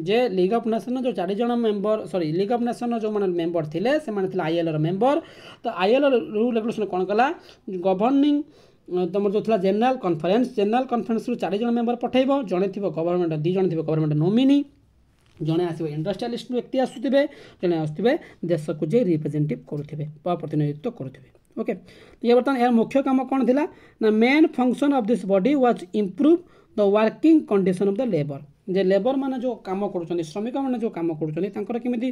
जे लीग अफ नेसन जो चारज मेम्बर सरी लिग अफ नेसन जो मैंने मेम्बर थे आईएल मेम्बर तो आईएल रूल रेगुलेसन कौन कला गवर्णिंग ତୁମର ଯେଉଁ ଥିଲା ଜେନେରାଲ କନଫରେନ୍ସ ଜେନେରାଲ କନଫରେନ୍ସରୁ ଚାରିଜଣ ମେମ୍ବର ପଠାଇବ ଜଣେ ଥିବ ଗଭର୍ଣ୍ଣମେଣ୍ଟ ଦୁଇ ଜଣ ଥିବ ଗଭର୍ଣ୍ଣମେଣ୍ଟ ନୋମିନି ଜଣେ ଆସିବ ଇଣ୍ଡଷ୍ଟ୍ରିଆଲିଷ୍ଟ ବ୍ୟକ୍ତି ଆସୁଥିବେ ଜଣେ ଆସୁଥିବେ ଦେଶକୁ ଯେ ରିପ୍ରେଜେଣ୍ଟେଟିଭ୍ କରୁଥିବେ ବା ପ୍ରତିନିଧିତ୍ୱ କରୁଥିବେ ଓକେ ଇଏ ବର୍ତ୍ତମାନ ଏହାର ମୁଖ୍ୟ କାମ କ'ଣ ଥିଲା ନା main function of this body was improve the working condition of the labour ଯେ ଲେବର୍ମାନେ ଯେଉଁ କାମ କରୁଛନ୍ତି ଶ୍ରମିକମାନେ ଯେଉଁ କାମ କରୁଛନ୍ତି ତାଙ୍କର କେମିତି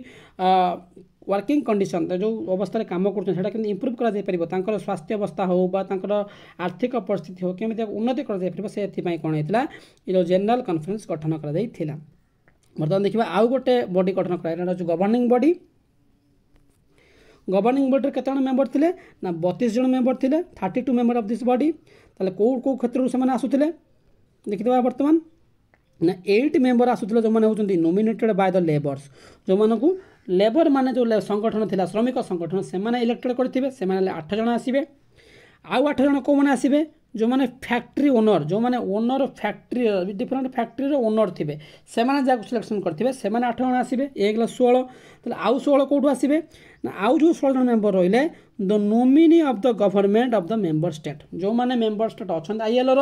ୱାର୍କିଂ କଣ୍ଡିସନ୍ ଯେଉଁ ଅବସ୍ଥାରେ କାମ କରୁଛନ୍ତି ସେଇଟା କେମିତି ଇମ୍ପ୍ରୁଭ୍ କରାଯାଇପାରିବ ତାଙ୍କର ସ୍ୱାସ୍ଥ୍ୟ ଅବସ୍ଥା ହେଉ ବା ତାଙ୍କର ଆର୍ଥିକ ପରିସ୍ଥିତି ହେଉ କେମିତି ଉନ୍ନତି କରାଯାଇପାରିବ ସେଥିପାଇଁ କ'ଣ ହେଇଥିଲା ଏ ଯେଉଁ ଜେନେରାଲ୍ କନଫରେନ୍ସ ଗଠନ କରାଯାଇଥିଲା ବର୍ତ୍ତମାନ ଦେଖିବା ଆଉ ଗୋଟେ ବଡି ଗଠନ କରାଯାଇଥିଲା ହେଉଛି ଗଭର୍ଣ୍ଣିଂ ବଡି ଗଭର୍ଣ୍ଣିଂ ବଡିରେ କେତେ ଜଣ ମେମ୍ବର ଥିଲେ ନା ବତିଶ ଜଣ ମେମ୍ବର ଥିଲେ thirty two member of this body ତାହେଲେ କେଉଁ କେଉଁ କ୍ଷେତ୍ରରୁ ସେମାନେ ଆସୁଥିଲେ ଦେଖିଦେବା ବର୍ତ୍ତମାନ ନା ଏଇଟ୍ ମେମ୍ବର ଆସୁଥିଲେ ଯେଉଁମାନେ ହେଉଛନ୍ତି ନୋମିନେଟେଡ଼୍ ବାଏ ଦ ଲେବର୍ସ ଯେଉଁମାନଙ୍କୁ লেবর মানে ଯେଉଁ ସଂଗଠନ ଥିଲା ଶ୍ରମିକ ସଂଗଠନ ସେମାନେ ଇଲେକ୍ଟେଡ଼ କରିଥିବେ ସେମାନେ ହେଲେ ଆଠ ଜଣ ଆସିବେ ଆଉ ଆଠ ଜଣ କେଉଁମାନେ ଆସିବେ ଯେଉଁମାନେ ଫ୍ୟାକ୍ଟ୍ରି ଓନର୍ ଯେଉଁମାନେ ଓନର୍ ଫ୍ୟାକ୍ଟ୍ରି ଡିଫରେଣ୍ଟ ଫ୍ୟାକ୍ଟ୍ରିର ଓନର୍ ଥିବେ ସେମାନେ ଯାହାକୁ ସିଲେକ୍ସନ୍ କରିଥିବେ ସେମାନେ ଆଠ ଜଣ ଆସିବେ ଏ ହେଲା ଷୋହଳ ତାହେଲେ ଆଉ ଷୋହଳ କେଉଁଠୁ ଆସିବେ ଆଉ ଯେଉଁ ଷୋହଳ ମେମ୍ବର ରହିଲେ the nominee of the government of the member state ଯେଉଁମାନେ ମେମ୍ବର ଷ୍ଟେଟ୍ ଅଛନ୍ତି ଆଇଏଲ୍ର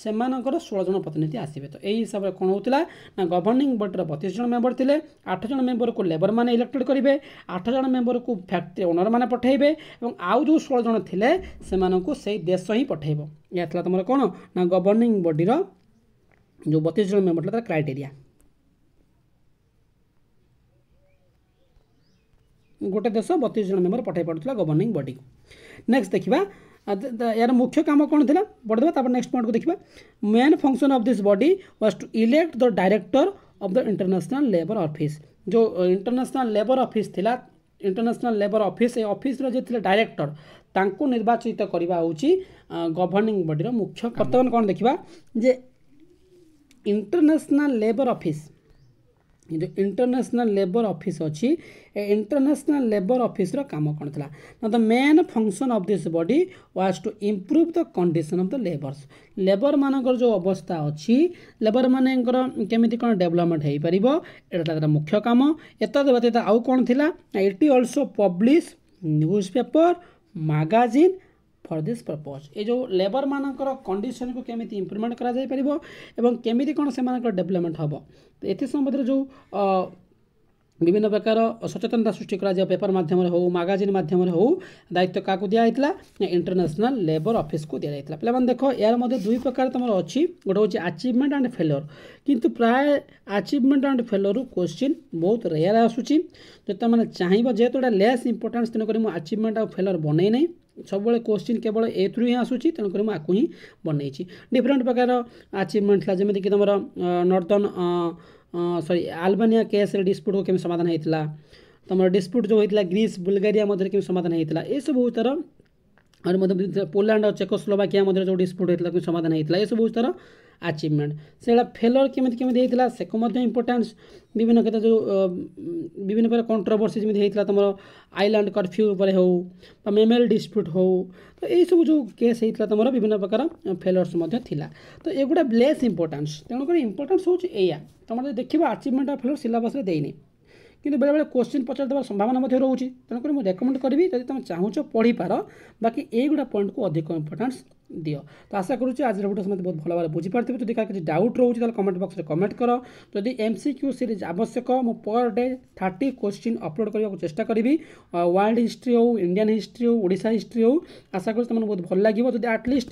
ସେମାନଙ୍କର ଷୋହଳ ଜଣ ପ୍ରତିନିଧି ଆସିବେ ତ ଏହି ହିସାବରେ କ'ଣ ହେଉଥିଲା ନା ଗଭର୍ଣ୍ଣିଂ ବଡ଼ିର ବତିଶ ଜଣ ମେମ୍ବର ଥିଲେ ଆଠ ଜଣ ମେମ୍ବରକୁ ଲେବରମାନେ ଇଲେକ୍ଟେଡ଼ କରିବେ ଆଠ ଜଣ ମେମ୍ବରକୁ ଫ୍ୟାକ୍ଟ୍ରି ଓନର୍ମାନେ ପଠାଇବେ ଏବଂ ଆଉ ଯେଉଁ ଷୋହଳ ଜଣ ଥିଲେ ସେମାନଙ୍କୁ ସେଇ ଦେଶ ହିଁ ପଠାଇବ ଏହା ଥିଲା ତୁମର କ'ଣ ନା ଗଭର୍ଣ୍ଣିଂ ବଡ଼ିର ଯେଉଁ ବତିଶ ଜଣ ମେମ୍ବର ଥିଲା ତା'ର କ୍ରାଇଟେରିଆ गोटे देश बतीस जन मेम्बर पठाई पड़ा गवर्णिंग बडी को नेक्स्ट देखा यार मुख्य कम कौन थी बढ़ नेक्स्ट पॉइंट को देखा main function of this body was to elect the director of the international labour office जो international labour office international labour office अफिस्र जी थे डायरेक्टर ताकू निर्वाचित करवा हो गवर्णिंग बडी मुख्य बर्तमान कौन देखा जे इंटरनेशनल लेबर अफिस् ଯେଉଁ ଇଣ୍ଟରନ୍ୟାସନାଲ୍ ଲେବର୍ ଅଫିସ୍ ଅଛି ଏ ଇଣ୍ଟରନ୍ୟାସନାଲ୍ ଲେବର୍ ଅଫିସ୍ର କାମ କ'ଣ ଥିଲା ନା the main function of this body was to improve the condition of the labours ଲେବର୍ମାନଙ୍କର ଯେଉଁ ଅବସ୍ଥା ଅଛି ଲେବର୍ମାନଙ୍କର କେମିତି କ'ଣ ଡେଭଲପମେଣ୍ଟ ହୋଇପାରିବ ଏଇଟା ତା'ର ମୁଖ୍ୟ କାମ ଏତଦ୍ ବ୍ୟତୀତ ଆଉ କ'ଣ ଥିଲା it also publish newspaper magazine for this purpose ଏ ଯେଉଁ ଲେବର୍ମାନଙ୍କର କଣ୍ଡିସନ୍କୁ କେମିତି ଇମ୍ପ୍ରୁଭମେଣ୍ଟ କରାଯାଇପାରିବ ଏବଂ କେମିତି କ'ଣ ସେମାନଙ୍କର ଡେଭଲପମେଣ୍ଟ ହେବ ତ ଏଥି ସମ୍ବନ୍ଧରେ ଯେଉଁ ବିଭିନ୍ନ ପ୍ରକାର ସଚେତନତା ସୃଷ୍ଟି କରାଯିବ ପେପର ମାଧ୍ୟମରେ ହେଉ ମାଗାଜିନ୍ ମାଧ୍ୟମରେ ହେଉ ଦାୟିତ୍ୱ କାହାକୁ ଦିଆଯାଇଥିଲା ନା ଇଣ୍ଟରନ୍ୟାସନାଲ୍ ଲେବର ଅଫିସକୁ ଦିଆଯାଇଥିଲା ପିଲାମାନେ ଦେଖ ଏହାର ମଧ୍ୟ ଦୁଇ ପ୍ରକାର ତୁମର ଅଛି ଗୋଟେ ହେଉଛି ଆଚିଭମେଣ୍ଟ ଆଣ୍ଡ ଫେଲର କିନ୍ତୁ ପ୍ରାୟ ଆଚିଭମେଣ୍ଟ ଆଣ୍ଡ ଫେଲରରୁ କୋଶ୍ଚିନ୍ ବହୁତ ରେୟାର ଆସୁଛି ଯଦି ତୁମେ ଚାହିଁବ ଯେହେତୁ ଏଇଟା ଲେସ୍ ଇମ୍ପୋର୍ଟାନ୍ସ ତେଣୁକରି ମୁଁ ଆଚିଭମେଣ୍ଟ ଆଉ ଫେଲର ବନେଇ ନାହିଁ ସବୁବେଳେ କୋଶ୍ଚିନ୍ କେବଳ ଏଥିରୁ ହିଁ ଆସୁଛି ତେଣୁକରି ମୁଁ ଆକୁ ହିଁ ବନେଇଛି ଡିଫରେଣ୍ଟ ପ୍ରକାର ଆଚିଭମେଣ୍ଟ ଥିଲା ଯେମିତିକି ତୁମର ନର୍ଦନ ସରି ଆଲବାନିଆ କେସ୍ରେ ଡିସ୍ପ୍ୟୁଟ୍କୁ କେମିତି ସମାଧାନ ହୋଇଥିଲା ତୁମର ଡିସ୍ପ୍ୟୁଟ୍ ଯେଉଁ ହୋଇଥିଲା ଗ୍ରୀସ୍ ବୁଲଗେରିଆ ମଧ୍ୟରେ କେମିତି ସମାଧାନ ହୋଇଥିଲା ଏସବୁ ହେଉଛି ତା'ର ଆହୁରି ମଧ୍ୟ ପୋଲାଣ୍ଡ ଆଉ ଚେକୋସ୍ଲୋଭାକିଆ ମଧ୍ୟରେ ଯେଉଁ ଡିସ୍ପ୍ୟୁଟ୍ ହୋଇଥିଲା କେମିତି ସମାଧାନ ହୋଇଥିଲା ଏସବୁ ହେଉଛି ତା'ର ଆଚିଭମେଣ୍ଟ ସେଇଟା ଫେଲର୍ କେମିତି କେମିତି ହେଇଥିଲା ସେକୁ ମଧ୍ୟ ଇମ୍ପୋର୍ଟାନ୍ସ ବିଭିନ୍ନ କ୍ଷେତ୍ର ଯେଉଁ ବିଭିନ୍ନ ପ୍ରକାର କଣ୍ଟ୍ରୋଭର୍ସି ଯେମିତି ହେଇଥିଲା ତୁମର ଆଇଲ୍ୟାଣ୍ଡ କର୍ଫ୍ୟୁ ଉପରେ ହେଉ ବା ମେମେଲ୍ ଡିସ୍ପ୍ୟୁଟ୍ ହେଉ ତ ଏଇସବୁ ଯେଉଁ କେସ୍ ହେଇଥିଲା ତୁମର ବିଭିନ୍ନ ପ୍ରକାର ଫେଲର୍ସ ମଧ୍ୟ ଥିଲା ତ ଏଗୁଡ଼ା ଲେସ୍ ଇମ୍ପୋର୍ଟାନ୍ସ ତେଣୁକରି ଇମ୍ପୋର୍ଟାନ୍ସ ହେଉଛି ଏଇଆ ତୁମର ଯଦି ଦେଖିବ ଆଚିଭମେଣ୍ଟ ଅଫ୍ ଫେଲର୍ ସିଲାବସ୍ରେ ଦେଇନି କିନ୍ତୁ ବେଳେବେଳେ କୋଶ୍ଚିନ୍ ପଚାରିଦେବାର ସମ୍ଭାବନା ମଧ୍ୟ ରହୁଛି ତେଣୁକରି ମୁଁ ରେକମେଣ୍ଡ କରିବି ଯଦି ତୁମେ ଚାହୁଁଛ ପଢ଼ିପାର ବାକି ଏଇଗୁଡ଼ା ପଏଣ୍ଟକୁ ଅଧିକ ଇମ୍ପୋର୍ଟାନ୍ସ ଦିଅ ତ ଆଶା କରୁଛି ଆଜିର ଭିଡ଼ିଓ ସମସ୍ତେ ବହୁତ ଭଲ ଭାବରେ ବୁଝିପାରୁଥିବେ ଯଦି କାହାର କିଛି ଡାଉଟ୍ ରହୁଛି ତାହେଲେ କମେଣ୍ଟ ବକ୍ସରେ କମେଣ୍ଟ କର ଯଦି ଏମ୍ ସି କ୍ୟୁ ସିରିଜ୍ ଆବଶ୍ୟକ ମୁଁ per day thirty question upload କରିବାକୁ ଚେଷ୍ଟା କରିବି ୱାର୍ଲଡ ହିଷ୍ଟ୍ରି ହେଉ ଇଣ୍ଡିଆନ୍ ହିଷ୍ଟ୍ରି ହେଉ ଓଡ଼ିଶା ହିଷ୍ଟ୍ରି ହେଉ ଆଶା କରୁଛି ତୁମକୁ ବହୁତ ଭଲ ଲାଗିବ ଯଦି ଆଟଲିଷ୍ଟ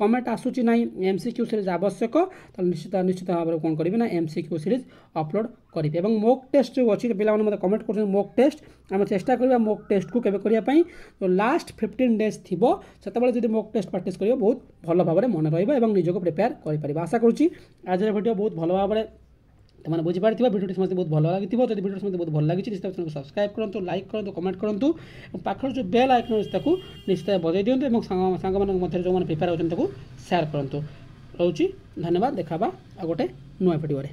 କମେଣ୍ଟ ଆସୁଛି ନାହିଁ ଏମ୍ ସି କ୍ୟୁ ସିରିଜ୍ ଆବଶ୍ୟକ ତାହେଲେ ନିଶ୍ଚିତ ନିଶ୍ଚିତ ଭାବରେ କ'ଣ କରିବି ନା M C Q series upload କରିବି ଏବଂ ମୋକ୍ ଟେଷ୍ଟ ଯେଉଁ ଅଛି ପିଲାମାନେ ମୋତେ କମେଣ୍ଟ କରୁଛନ୍ତି ମୋକ୍ ଟେଷ୍ଟ ଆମେ ଚେଷ୍ଟା କରିବା ମୋକ୍ ଟେଷ୍ଟକୁ କେବେ କରିବା ପାଇଁ ଲାଷ୍ଟ ଫିଫ୍ଟିନ୍ ଡେଜ୍ ଥିବ ସେତେବେଳେ ଯଦି ମୋକ୍ ଟେଷ୍ଟ ପ୍ରାକ୍ଟିସ୍ କରିବ ବହୁତ ଭଲ ଭାବରେ ମନେ ରହିବ ଏବଂ ନିଜକୁ ପ୍ରିପେୟାର କରିପାରିବ ଆଶା କରୁଛି ଆଜିର ଭିଡ଼ିଓ ବହୁତ ଭଲ ଭାବରେ ତୁମେ ବୁଝିପାରିଥିବ ଭିଡ଼ିଓଟି ସମସ୍ତେ ବହୁତ ଭଲ ଲାଗିଥିବ ଯଦି ଭିଡ଼ିଓଟି ସମସ୍ତେ ବହୁତ ଭଲ ଲାଗିଛି ନିଶ୍ଚିତ ଚ୍ୟାନେଲକୁ ସବସ୍କ୍ରାଇବ୍ କରନ୍ତୁ ଲାଇକ୍ କରନ୍ତୁ କମେଣ୍ଟ କରନ୍ତୁ ଏବଂ ପାଖରେ ଯେଉଁ ବେଲ୍ ଆଇକନ୍ ଅଛି ତାକୁ ନିଶ୍ଚିତ ବଜାଇ ଦିଅନ୍ତୁ ଏବଂ ସାଙ୍ଗ ସାଙ୍ଗମାନଙ୍କ ମଧ୍ୟରେ ଯେଉଁମାନେ ପ୍ରିପେୟାର ହେଉଛନ୍ତି ତାକୁ ସେୟାର କରନ୍ତୁ ରହୁଛି ଧନ୍ୟବାଦ ଦେଖାବା ଆଉ ଗୋଟେ ନୂଆ ଭିଡ଼ିଓରେ